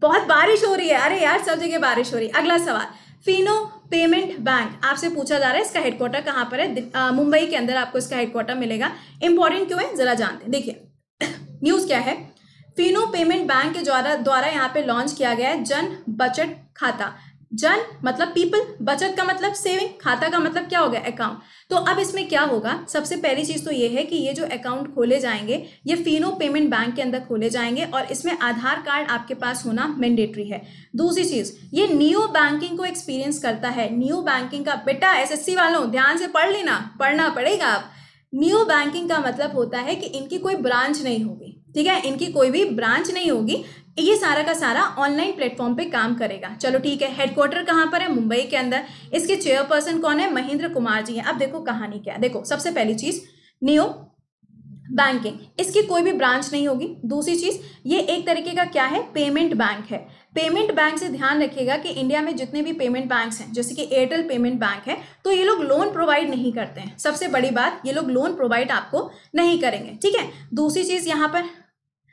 बहुत बारिश हो रही है अरे यार सब जगह बारिश हो रही है अगला सवाल फिनो पेमेंट बैंक आपसे पूछा जा रहा है इसका हेडक्वार्टर कहाँ पर है मुंबई के अंदर आपको इसका हेडक्वार्टर मिलेगा इंपॉर्टेंट क्यों है जरा जानते हैं देखिए न्यूज़ (coughs) क्या है फिनो पेमेंट बैंक के द्वारा द्वारा यहाँ पे लॉन्च किया गया है जन बचत खाता जन मतलब पीपल बचत का मतलब सेविंग खाता का मतलब क्या हो गया अकाउंट तो अब इसमें क्या होगा सबसे पहली चीज तो ये है कि ये जो अकाउंट खोले जाएंगे ये फिनो पेमेंट बैंक के अंदर खोले जाएंगे और इसमें आधार कार्ड आपके पास होना मैंडेटरी है दूसरी चीज ये न्यू बैंकिंग को एक्सपीरियंस करता है न्यू बैंकिंग का बेटा एस वालों ध्यान से पढ़ लेना पढ़ना पड़ेगा आप न्यू बैंकिंग का मतलब होता है कि इनकी कोई ब्रांच नहीं होगी ठीक है इनकी कोई भी ब्रांच नहीं होगी ये सारा का सारा ऑनलाइन प्लेटफॉर्म पे काम करेगा चलो ठीक है हेडक्वार्टर कहाँ पर है मुंबई के अंदर इसके चेयरपर्सन कौन है महेंद्र कुमार जी हैं अब देखो कहानी क्या है देखो सबसे पहली चीज़ न्यू बैंकिंग इसकी कोई भी ब्रांच नहीं होगी दूसरी चीज़ ये एक तरीके का क्या है पेमेंट बैंक है पेमेंट बैंक से ध्यान रखिएगा कि इंडिया में जितने भी पेमेंट बैंक्स हैं जैसे कि एयरटेल पेमेंट बैंक है तो ये लोग लोन प्रोवाइड नहीं करते हैं सबसे बड़ी बात ये लोग लोन प्रोवाइड आपको नहीं करेंगे ठीक है दूसरी चीज़ यहाँ पर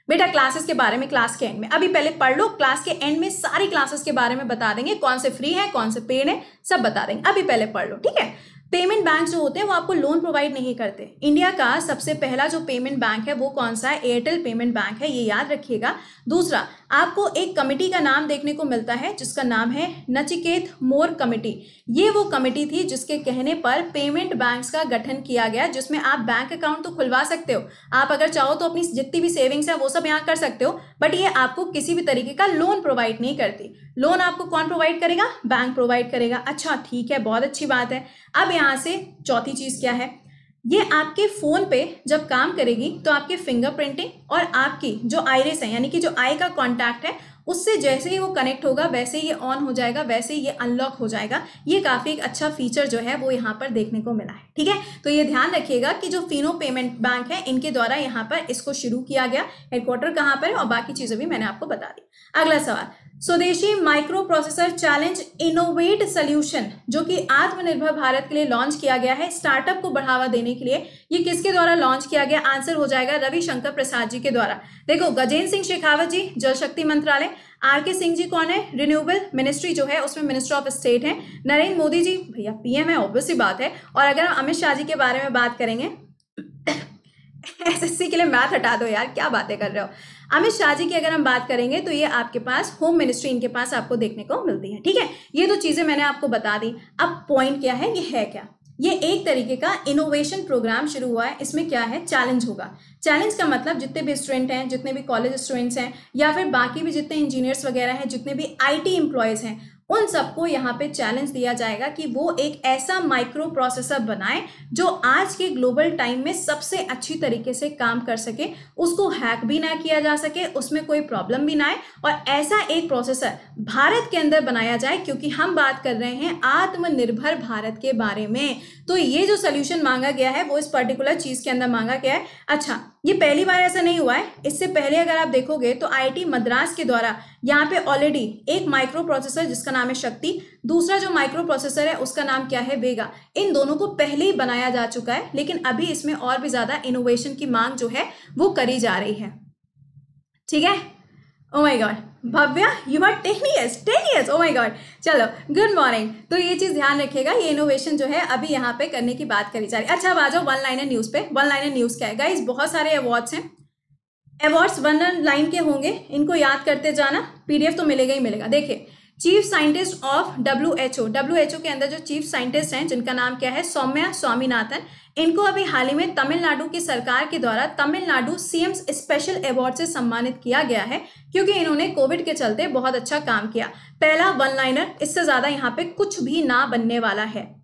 बेटा क्लासेस के बारे में क्लास के एंड में अभी पहले पढ़ लो क्लास के एंड में सारी क्लासेस के बारे में बता देंगे कौन से फ्री है कौन से पेड है सब बता देंगे अभी पहले पढ़ लो ठीक है पेमेंट बैंक जो होते हैं वो आपको लोन प्रोवाइड नहीं करते इंडिया का सबसे पहला जो पेमेंट बैंक है वो कौन सा है एयरटेल पेमेंट बैंक है ये याद रखिएगा दूसरा आपको एक कमेटी का नाम देखने को मिलता है जिसका नाम है नचिकेत मोर कमेटी ये वो कमेटी थी जिसके कहने पर पेमेंट बैंक्स का गठन किया गया जिसमें आप बैंक अकाउंट तो खुलवा सकते हो आप अगर चाहो तो अपनी जितनी भी सेविंग्स है वो सब यहाँ कर सकते हो बट ये आपको किसी भी तरीके का लोन प्रोवाइड नहीं करती लोन आपको कौन प्रोवाइड करेगा बैंक प्रोवाइड करेगा अच्छा ठीक है बहुत अच्छी बात है अब यहाँ से चौथी चीज़ क्या है ये आपके फ़ोन पे जब काम करेगी तो आपके फिंगरप्रिंटिंग और आपकी जो आयरिस है यानी कि जो आई का कॉन्टैक्ट है उससे जैसे ही वो कनेक्ट होगा वैसे ये ऑन हो जाएगा वैसे ही ये अनलॉक हो जाएगा ये काफ़ी एक अच्छा फीचर जो है वो यहाँ पर देखने को मिला है ठीक है तो ये ध्यान रखिएगा कि जो फिनो पेमेंट बैंक है इनके द्वारा यहाँ पर इसको शुरू किया गया हेडक्वार्टर कहाँ पर है और बाकी चीज़ें भी मैंने आपको बता दी अगला सवाल स्वदेशी microprocessor challenge innovate solution जो कि आत्मनिर्भर भारत के लिए लॉन्च किया गया है स्टार्टअप को बढ़ावा देने के लिए ये किसके द्वारा लॉन्च किया गया आंसर हो जाएगा रविशंकर प्रसाद जी के द्वारा देखो गजेंद्र सिंह शेखावत जी जल शक्ति मंत्रालय आर के सिंह जी कौन है रिन्यूएबल मिनिस्ट्री जो है उसमें मिनिस्टर ऑफ स्टेट है नरेंद्र मोदी जी भैया पीएम है ऑब्वियस बात है और अगर हम अमित शाह जी के बारे में बात करेंगे एसएससी (coughs) के लिए मैथ हटा दो यार क्या बातें कर रहे हो अमित शाह जी की अगर हम बात करेंगे तो ये आपके पास होम मिनिस्ट्री इनके पास आपको देखने को मिलती है ठीक है ये तो चीज़ें मैंने आपको बता दी अब पॉइंट क्या है ये है क्या ये एक तरीके का इनोवेशन प्रोग्राम शुरू हुआ है इसमें क्या है चैलेंज होगा चैलेंज का मतलब जितने भी स्टूडेंट हैं जितने भी कॉलेज स्टूडेंट्स हैं या फिर बाकी भी जितने इंजीनियर्स वगैरह हैं जितने भी आईटी एम्प्लॉयज़ हैं उन सबको यहाँ पे चैलेंज दिया जाएगा कि वो एक ऐसा माइक्रो प्रोसेसर बनाए जो आज के ग्लोबल टाइम में सबसे अच्छी तरीके से काम कर सके उसको हैक भी ना किया जा सके उसमें कोई प्रॉब्लम भी ना आए और ऐसा एक प्रोसेसर भारत के अंदर बनाया जाए क्योंकि हम बात कर रहे हैं आत्मनिर्भर भारत के बारे में तो ये जो सोल्यूशन मांगा गया है वो इस पर्टिकुलर चीज़ के अंदर मांगा गया है अच्छा ये पहली बार ऐसा नहीं हुआ है इससे पहले अगर आप देखोगे तो आई मद्रास के द्वारा यहाँ पे ऑलरेडी एक माइक्रो प्रोसेसर जिसका नाम है शक्ति दूसरा जो माइक्रो प्रोसेसर है उसका नाम क्या है वेगा इन दोनों को पहले ही बनाया जा चुका है लेकिन अभी इसमें और भी ज़्यादा इनोवेशन की मांग जो है वो करी जा रही है ठीक है oh my god Bhavya you are ten years ten years oh my god चलो गुड मॉर्निंग तो ये चीज़ ध्यान रखिएगा ये इनोवेशन जो है अभी यहाँ पे करने की बात करी जा रही है अच्छा अब आ जाओ वन लाइन न्यूज़ पे वन लाइन न्यूज़ क्या है गाइज बहुत सारे अवार्ड्स हैं अवार्ड्स वन लाइन के होंगे इनको याद करते जाना पीडीएफ तो मिलेगा ही मिलेगा देखिए chief scientist of W H O H O के अंदर जो चीफ साइंटिस्ट हैं जिनका नाम क्या है सौम्या स्वामीनाथन इनको अभी हाल ही में तमिलनाडु की सरकार के द्वारा तमिलनाडु सीएम स्पेशल अवार्ड से सम्मानित किया गया है क्योंकि इन्होंने कोविड के चलते बहुत अच्छा काम किया पहला वन लाइनर इससे ज़्यादा यहाँ पे कुछ भी ना बनने वाला है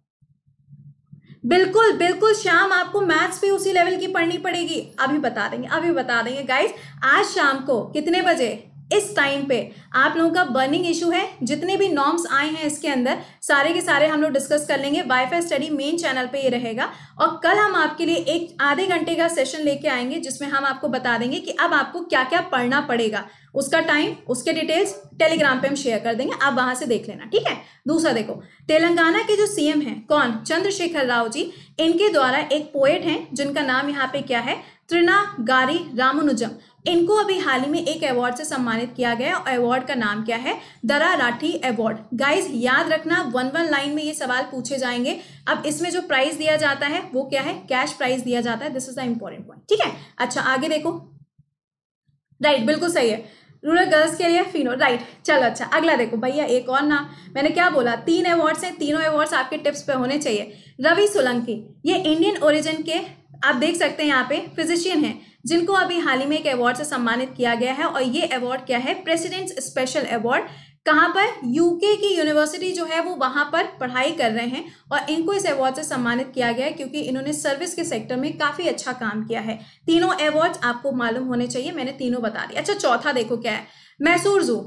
बिल्कुल बिल्कुल शाम आपको मैथ्स भी उसी लेवल की पढ़नी पड़ेगी अभी बता देंगे अभी बता देंगे गाइज आज शाम को कितने बजे इस टाइम पे आप लोगों का बर्निंग इशू है जितने भी नॉर्म्स आए हैं इसके अंदर सारे के सारे हम लोग डिस्कस कर लेंगे वाईफाई स्टडी मेन चैनल पे ये रहेगा और कल हम आपके लिए एक आधे घंटे का सेशन लेके आएंगे जिसमें हम आपको बता देंगे कि अब आपको क्या क्या पढ़ना पड़ेगा उसका टाइम उसके डिटेल्स टेलीग्राम पे हम शेयर कर देंगे आप वहां से देख लेना ठीक है दूसरा देखो तेलंगाना के जो सीएम हैं कौन चंद्रशेखर राव जी इनके द्वारा एक पोएट हैं जिनका नाम यहाँ पे क्या है त्रिना गारी रामानुजम इनको अभी हाल ही में एक अवार्ड से सम्मानित किया गया और अवार्ड का नाम क्या है दरा राठी अवार्ड गाइज याद रखना वन वन लाइन में ये सवाल पूछे जाएंगे अब इसमें जो प्राइज दिया जाता है वो क्या है कैश प्राइज दिया जाता है this is the important point ठीक है अच्छा आगे देखो राइट right, बिल्कुल सही है रूरल गर्ल्स के लिए फिनो राइट चलो अच्छा अगला देखो भैया एक और नाम मैंने क्या बोला तीन अवार्ड्स हैं तीनों अवार्ड्स आपके टिप्स पे होने चाहिए रवि सोलंकी ये इंडियन ओरिजिन के आप देख सकते हैं यहाँ पे फिजिशियन हैं जिनको अभी हाल ही में एक अवार्ड से सम्मानित किया गया है और ये अवार्ड क्या है प्रेसिडेंट्स स्पेशल अवार्ड कहाँ पर यूके की यूनिवर्सिटी जो है वो वहाँ पर पढ़ाई कर रहे हैं और इनको इस अवार्ड से सम्मानित किया गया है क्योंकि इन्होंने सर्विस के सेक्टर में काफ़ी अच्छा काम किया है तीनों अवार्ड्स आपको मालूम होने चाहिए मैंने तीनों बता दिया अच्छा चौथा देखो क्या है मैसूर जू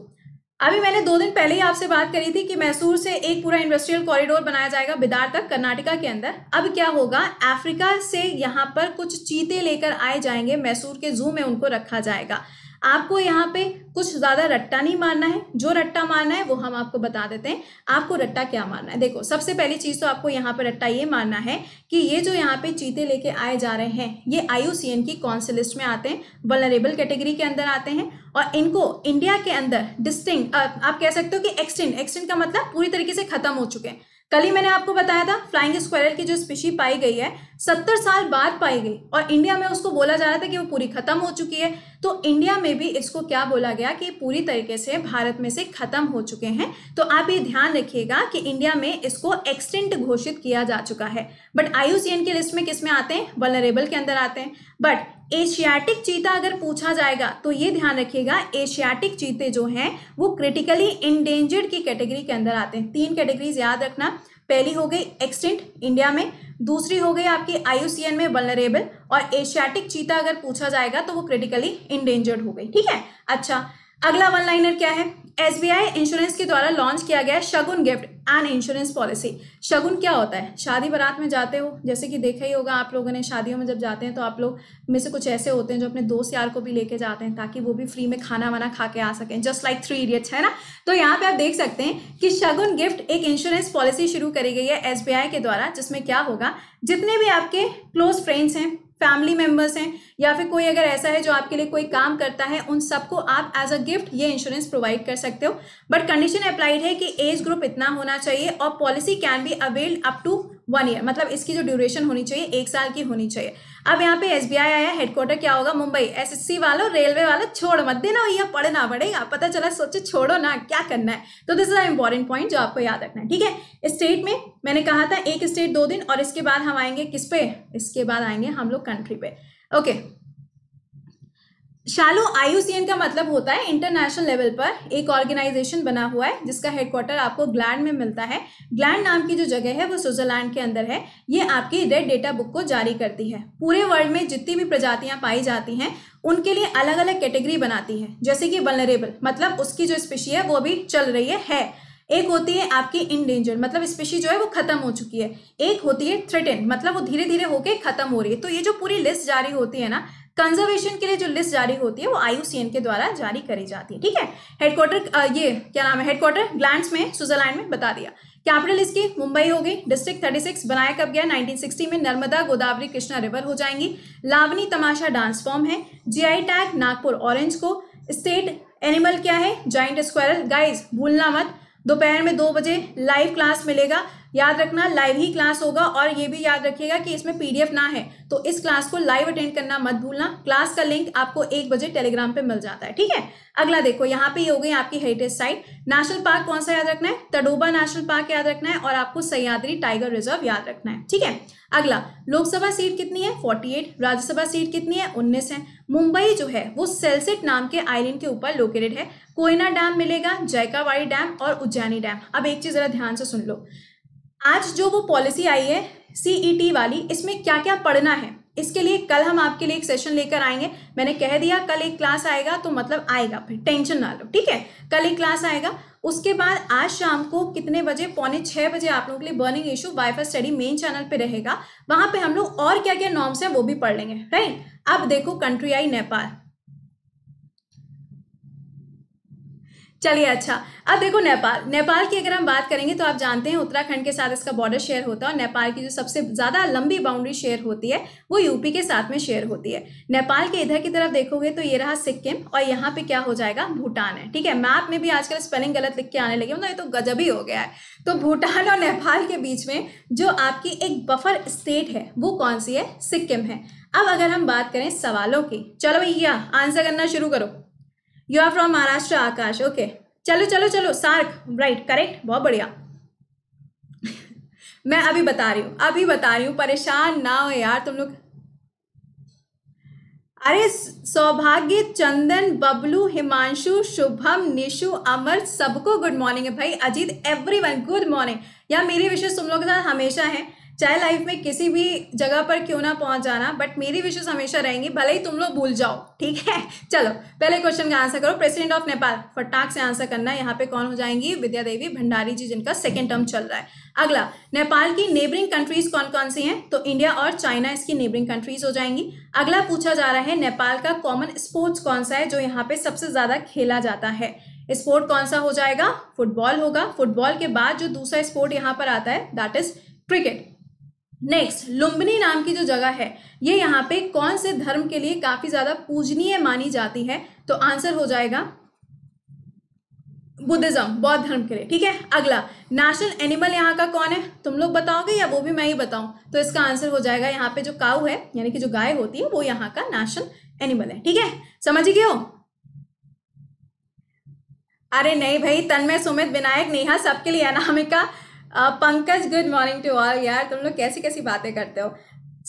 अभी मैंने दो दिन पहले ही आपसे बात करी थी कि मैसूर से एक पूरा इंडस्ट्रियल कॉरिडोर बनाया जाएगा बिदार तक कर्नाटका के अंदर अब क्या होगा अफ्रीका से यहाँ पर कुछ चीते लेकर आए जाएंगे मैसूर के जू में उनको रखा जाएगा आपको यहाँ पे कुछ ज़्यादा रट्टा नहीं मारना है जो रट्टा मारना है वो हम आपको बता देते हैं आपको रट्टा क्या मारना है देखो सबसे पहली चीज़ तो आपको यहाँ पे रट्टा ये मारना है कि ये जो यहाँ पे चीते लेके आए जा रहे हैं ये आई की कौन से लिस्ट में आते हैं वलरेबल कैटेगरी के अंदर आते हैं और इनको इंडिया के अंदर डिस्टिंग आप कह सकते हो कि एक्सटेंड एक्सटेंड का मतलब पूरी तरीके से खत्म हो चुके हैं कल ही मैंने आपको बताया था फ्लाइंग स्क्वायरल की जो स्पीशी पाई गई है सत्तर साल बाद पाई गई और इंडिया में उसको बोला जा रहा था कि वो पूरी खत्म हो चुकी है तो इंडिया में भी इसको क्या बोला गया कि पूरी तरीके से भारत में से खत्म हो चुके हैं तो आप ये ध्यान रखिएगा कि इंडिया में इसको एक्सटेंट घोषित किया जा चुका है बट आयुष की लिस्ट में किस में आते हैं वलरेबल के अंदर आते हैं बट एशियाटिक चीता अगर पूछा जाएगा तो ये ध्यान रखिएगा एशियाटिक चीते जो हैं वो क्रिटिकली इंडेंजर्ड की कैटेगरी के अंदर आते हैं तीन कैटेगरीज याद रखना पहली हो गई एक्सटेंट इंडिया में दूसरी हो गई आपकी आईयूसीएन में वनरेबल और एशियाटिक चीता अगर पूछा जाएगा तो वो क्रिटिकली इंडेंजर्ड हो गई ठीक है अच्छा अगला वन लाइनर क्या है एस बी आई इंश्योरेंस के द्वारा लॉन्च किया गया Shagun gift and insurance policy Shagun क्या होता है शादी बारात में जाते हो जैसे कि देखा ही होगा आप लोगों ने शादियों में जब जाते हैं तो आप लोग में से कुछ ऐसे होते हैं जो अपने दोस्त यार को भी लेके जाते हैं ताकि वो भी फ्री में खाना वाना खा के आ सकें जस्ट लाइक थ्री इडियट्स है ना तो यहाँ पे आप देख सकते हैं कि शगुन गिफ्ट एक इंश्योरेंस पॉलिसी शुरू करी गई है एस के द्वारा जिसमें क्या होगा जितने भी आपके क्लोज फ्रेंड्स हैं फैमिली मेंबर्स हैं या फिर कोई अगर ऐसा है जो आपके लिए कोई काम करता है उन सबको आप एज अ गिफ्ट ये इंश्योरेंस प्रोवाइड कर सकते हो बट कंडीशन अप्लाइड है कि एज ग्रुप इतना होना चाहिए और policy can be availed up to one year मतलब इसकी जो ड्यूरेशन होनी चाहिए एक साल की होनी चाहिए अब यहाँ पे एस आया हेडक्वार्टर क्या होगा मुंबई एसएससी वालों रेलवे वालों छोड़ मत देना भैया पढ़ना पड़ेगा पता चला सोचे छोड़ो ना क्या करना है तो this is a important point जो आपको याद रखना है ठीक है स्टेट में मैंने कहा था एक स्टेट दो दिन और इसके बाद हम आएंगे किस पे इसके बाद आएंगे हम लोग कंट्री पे ओके okay. शालो आईयूसीएन का मतलब होता है इंटरनेशनल लेवल पर एक ऑर्गेनाइजेशन बना हुआ है जिसका हेडक्वार्टर आपको ग्लैंड में मिलता है ग्लैंड नाम की जो जगह है वो स्विट्जरलैंड के अंदर है ये आपकी रेड डेटा बुक को जारी करती है पूरे वर्ल्ड में जितनी भी प्रजातियां पाई जाती हैं उनके लिए अलग अलग कैटेगरी बनाती है जैसे कि वनरेबल मतलब उसकी जो स्पेशी है वो अभी चल रही है, है। एक होती है आपकी इनडेंजर मतलब स्पेशी जो है वो खत्म हो चुकी है एक होती है थ्रेटेन मतलब वो धीरे धीरे होके खत्म हो रही है तो ये जो पूरी लिस्ट जारी होती है ना कंजर्वेशन के लिए जो लिस्ट जारी होती है वो आईयूसीएन के द्वारा जारी करी जाती है ठीक है हेडक्वार्टर ये क्या नाम है हेडक्वार्टर ग्लैंड में स्विट्जरलैंड में बता दिया कैपिटल इसकी मुंबई हो गई डिस्ट्रिक्ट थर्टी सिक्स बनाया कब गया 1960 में नर्मदा गोदावरी कृष्णा रिवर हो जाएंगी लावनी तमाशा डांस फॉर्म है जीआई टैग नागपुर ऑरेंज को स्टेट एनिमल क्या है जॉइंट स्क्वायरल गाइज भूलना मत दोपहर में दो बजे लाइव क्लास मिलेगा याद रखना लाइव ही क्लास होगा और ये भी याद रखिएगा कि इसमें पीडीएफ ना है तो इस क्लास को लाइव अटेंड करना मत भूलना क्लास का लिंक आपको एक बजे टेलीग्राम पे मिल जाता है ठीक है अगला देखो यहाँ पे ये हो गई आपकी हेरिटेज साइट नेशनल पार्क कौन सा याद रखना है तडोबा नेशनल पार्क याद रखना है और आपको सयाद्री टाइगर रिजर्व याद रखना है ठीक है अगला लोकसभा सीट कितनी है 48 राज्यसभा सीट कितनी है 19 है मुंबई जो है वो सेल्सेट नाम के आइलैंड के ऊपर लोकेटेड है कोयना डैम मिलेगा जयकावाड़ी डैम और उज्जैनी डैम अब एक चीज जरा ध्यान से सुन लो आज जो वो पॉलिसी आई है सीईटी e वाली इसमें क्या क्या पढ़ना है इसके लिए कल हम आपके लिए एक सेशन लेकर आएंगे मैंने कह दिया कल एक क्लास आएगा तो मतलब आएगा फिर टेंशन ना लो ठीक है कल एक क्लास आएगा उसके बाद आज शाम को कितने बजे पौने छः बजे आप लोगों के लिए burning issue wifi study main channel पे रहेगा वहाँ पे हम लोग और क्या क्या नॉर्म्स हैं वो भी पढ़ लेंगे राइट अब देखो कंट्री आई नेपाल चलिए अच्छा अब देखो नेपाल नेपाल की अगर हम बात करेंगे तो आप जानते हैं उत्तराखंड के साथ इसका बॉर्डर शेयर होता है और नेपाल की जो सबसे ज़्यादा लंबी बाउंड्री शेयर होती है वो यूपी के साथ में शेयर होती है नेपाल के इधर की तरफ देखोगे तो ये रहा सिक्किम और यहाँ पे क्या हो जाएगा भूटान है ठीक है मैप में भी आजकल स्पेलिंग गलत लिख के आने लगे मतलब ये तो गजब ही हो गया है तो भूटान और नेपाल के बीच में जो आपकी एक बफर स्टेट है वो कौन सी है सिक्किम है अब अगर हम बात करें सवालों की चलो भैया आंसर करना शुरू करो you are from Maharashtra Akash okay चलो चलो चलो सार्क राइट करेक्ट बहुत बढ़िया (laughs) मैं अभी बता रही हूँ अभी बता रही हूँ परेशान ना हो यार तुम लोग अरे सौभाग्य चंदन बबलू हिमांशु शुभम निशु अमर सबको गुड मॉर्निंग है भाई अजीत एवरीवन गुड मॉर्निंग यार मेरी विशेष तुम लोग के साथ हमेशा है चाहे लाइफ में किसी भी जगह पर क्यों ना पहुंच जाना बट मेरी विशेष हमेशा रहेंगी भले ही तुम लोग भूल जाओ ठीक है (laughs) चलो पहले क्वेश्चन का आंसर करो प्रेसिडेंट ऑफ नेपाल फटाक से आंसर करना यहाँ पे कौन हो जाएंगी विद्या देवी भंडारी जी जिनका सेकेंड टर्म चल रहा है अगला नेपाल की नेबरिंग कंट्रीज कौन कौन सी हैं तो इंडिया और चाइना इसकी नेबरिंग कंट्रीज हो जाएंगी अगला पूछा जा रहा है नेपाल का कॉमन स्पोर्ट्स कौन सा है जो यहाँ पे सबसे ज़्यादा खेला जाता है स्पोर्ट कौन सा हो जाएगा फुटबॉल होगा फुटबॉल के बाद जो दूसरा स्पोर्ट यहाँ पर आता है that is cricket next Lumbini नाम की जो जगह है ये यहाँ पे कौन से धर्म के लिए काफी ज्यादा पूजनीय मानी जाती है तो आंसर हो जाएगा बुद्धिज्म बौद्ध धर्म के लिए ठीक है अगला नेशनल एनिमल यहाँ का कौन है तुम लोग बताओगे या वो भी मैं ही बताऊं तो इसका आंसर हो जाएगा यहाँ पे जो काऊ है यानी कि जो गाय होती है वो यहाँ का नेशनल एनिमल है ठीक है समझ गए हो अरे नहीं भाई तन्मय सुमित विनायक नेहा सबके लिए Anamika Pankaj good morning to all यार तुम लोग कैसी कैसी बातें करते हो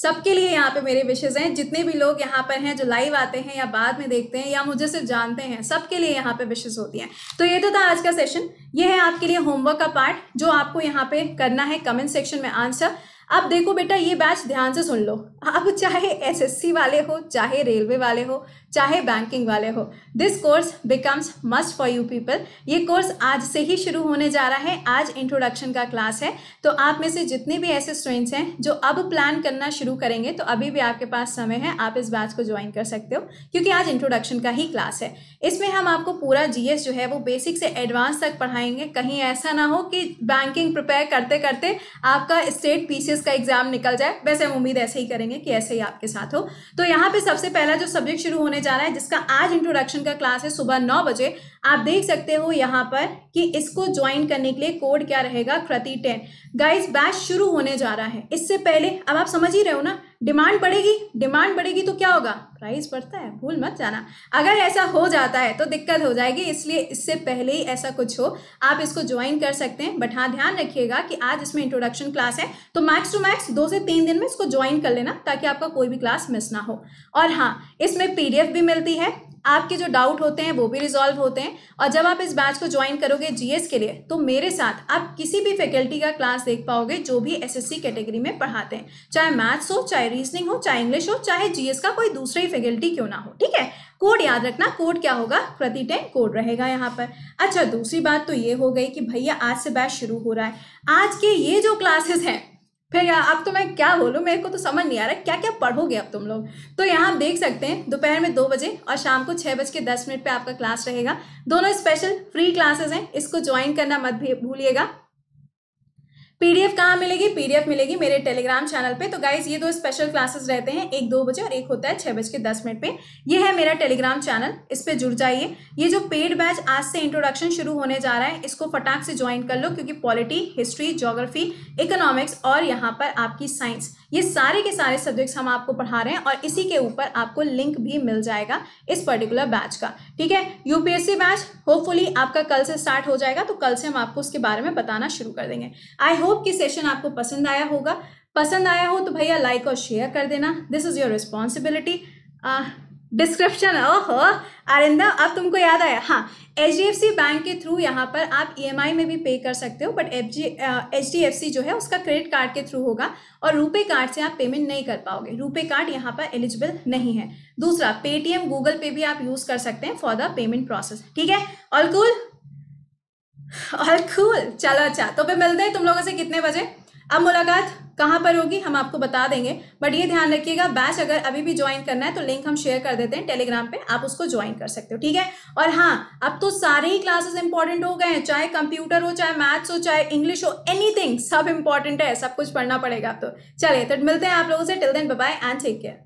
सबके लिए यहाँ पे मेरे विशेष हैं जितने भी लोग यहाँ पर हैं जो लाइव आते हैं या बाद में देखते हैं या मुझे सिर्फ जानते हैं सबके लिए यहाँ पे विशेष होती हैं तो ये तो था आज का सेशन ये है आपके लिए होमवर्क का पार्ट जो आपको यहाँ पे करना है कमेंट सेक्शन में आंसर अब देखो बेटा ये बैच ध्यान से सुन लो आप चाहे एसएससी वाले हो चाहे रेलवे वाले हो चाहे बैंकिंग वाले हो this course becomes must for you people ये कोर्स आज से ही शुरू होने जा रहा है आज इंट्रोडक्शन का क्लास है तो आप में से जितने भी ऐसे स्टूडेंट्स हैं जो अब प्लान करना शुरू करेंगे तो अभी भी आपके पास समय है आप इस बैच को ज्वाइन कर सकते हो क्योंकि आज इंट्रोडक्शन का ही क्लास है इसमें हम आपको पूरा जीएस जो है वो बेसिक से एडवांस तक पढ़ाएंगे कहीं ऐसा ना हो कि बैंकिंग प्रिपेयर करते करते आपका स्टेट पी का एग्जाम निकल जाए वैसे हम उम्मीद ऐसे ही करेंगे कि ऐसे ही आपके साथ हो तो यहाँ पे सबसे पहला जो सब्जेक्ट शुरू होने जा रहा है जिसका आज इंट्रोडक्शन का क्लास है सुबह नौ बजे आप देख सकते हो यहाँ पर कि इसको ज्वाइन करने के लिए कोड क्या रहेगा क्रति टेन गाइज बैच शुरू होने जा रहा है इससे पहले अब आप समझ ही रहे हो ना डिमांड बढ़ेगी डिमांड बढ़ेगी तो क्या होगा प्राइस बढ़ता है भूल मत जाना अगर ऐसा हो जाता है तो दिक्कत हो जाएगी इसलिए इससे पहले ही ऐसा कुछ हो आप इसको ज्वाइन कर सकते हैं बट हाँ ध्यान रखिएगा कि आज इसमें इंट्रोडक्शन क्लास है तो मैक्स टू मैक्स दो से तीन दिन में इसको ज्वाइन कर लेना ताकि आपका कोई भी क्लास मिस ना हो और हाँ इसमें पीडीएफ भी मिलती है आपके जो डाउट होते हैं वो भी रिजॉल्व होते हैं और जब आप इस बैच को ज्वाइन करोगे जीएस के लिए तो मेरे साथ आप किसी भी फैकल्टी का क्लास देख पाओगे जो भी एसएससी कैटेगरी में पढ़ाते हैं चाहे मैथ्स हो चाहे रीजनिंग हो चाहे इंग्लिश हो चाहे जीएस का कोई दूसरा ही फैकल्टी क्यों ना हो ठीक है कोड याद रखना कोड क्या होगा प्रति टेन कोड रहेगा यहाँ पर अच्छा दूसरी बात तो ये हो गई कि भैया आज से बैच शुरू हो रहा है आज के ये जो क्लासेस हैं फिर यार अब तो मैं क्या बोलू मेरे को तो समझ नहीं आ रहा क्या क्या पढ़ोगे अब तुम लोग तो यहाँ आप देख सकते हैं दोपहर में दो बजे और शाम को छह बज के दस मिनट पे आपका क्लास रहेगा दोनों स्पेशल फ्री क्लासेस हैं इसको ज्वाइन करना मत भूलिएगा पीडीएफ कहाँ मिलेगी पीडीएफ मिलेगी मेरे टेलीग्राम चैनल पे तो गाइज ये दो स्पेशल क्लासेस रहते हैं एक दो बजे और एक होता है छः बज के दस मिनट पे ये है मेरा टेलीग्राम चैनल इस पर जुड़ जाइए ये जो पेड बैच आज से इंट्रोडक्शन शुरू होने जा रहा है इसको फटाक से ज्वाइन कर लो क्योंकि पॉलिटी हिस्ट्री जोग्राफी इकोनॉमिक्स और यहाँ पर आपकी साइंस ये सारे के सारे सब्जेक्ट्स हम आपको पढ़ा रहे हैं और इसी के ऊपर आपको लिंक भी मिल जाएगा इस पर्टिकुलर बैच का ठीक है यूपीएससी बैच होपफुली आपका कल से स्टार्ट हो जाएगा तो कल से हम आपको उसके बारे में बताना शुरू कर देंगे आई होप कि सेशन आपको पसंद आया होगा पसंद आया हो तो भैया लाइक और शेयर कर देना this is your responsibility description ओहो आरिंदा अब तुमको याद आया हाँ H D F C bank के थ्रू यहाँ पर आप ई एम आई में भी पे कर सकते हो but F G H D F C जो है उसका क्रेडिट कार्ड के थ्रू होगा और रुपे कार्ड से आप पेमेंट नहीं कर पाओगे रुपे कार्ड यहाँ पर एलिजिबल नहीं है दूसरा पेटीएम गूगल पे भी आप यूज़ कर सकते हैं फॉर द पेमेंट प्रोसेस ठीक है ऑल कूल ऑल कूल चलो अच्छा तो फिर मिलते हैं तुम लोगों से कितने बजे अब मुलाकात कहाँ पर होगी हम आपको बता देंगे बट ये ध्यान रखिएगा बैच अगर अभी भी ज्वाइन करना है तो लिंक हम शेयर कर देते हैं टेलीग्राम पे आप उसको ज्वाइन कर सकते हो ठीक है और हाँ अब तो सारे ही क्लासेस इंपॉर्टेंट हो गए हैं चाहे कंप्यूटर हो चाहे मैथ्स हो चाहे इंग्लिश हो एनीथिंग सब इंपॉर्टेंट है सब कुछ पढ़ना पड़ेगा तो चलिए तो मिलते हैं आप लोगों से till then bye and take care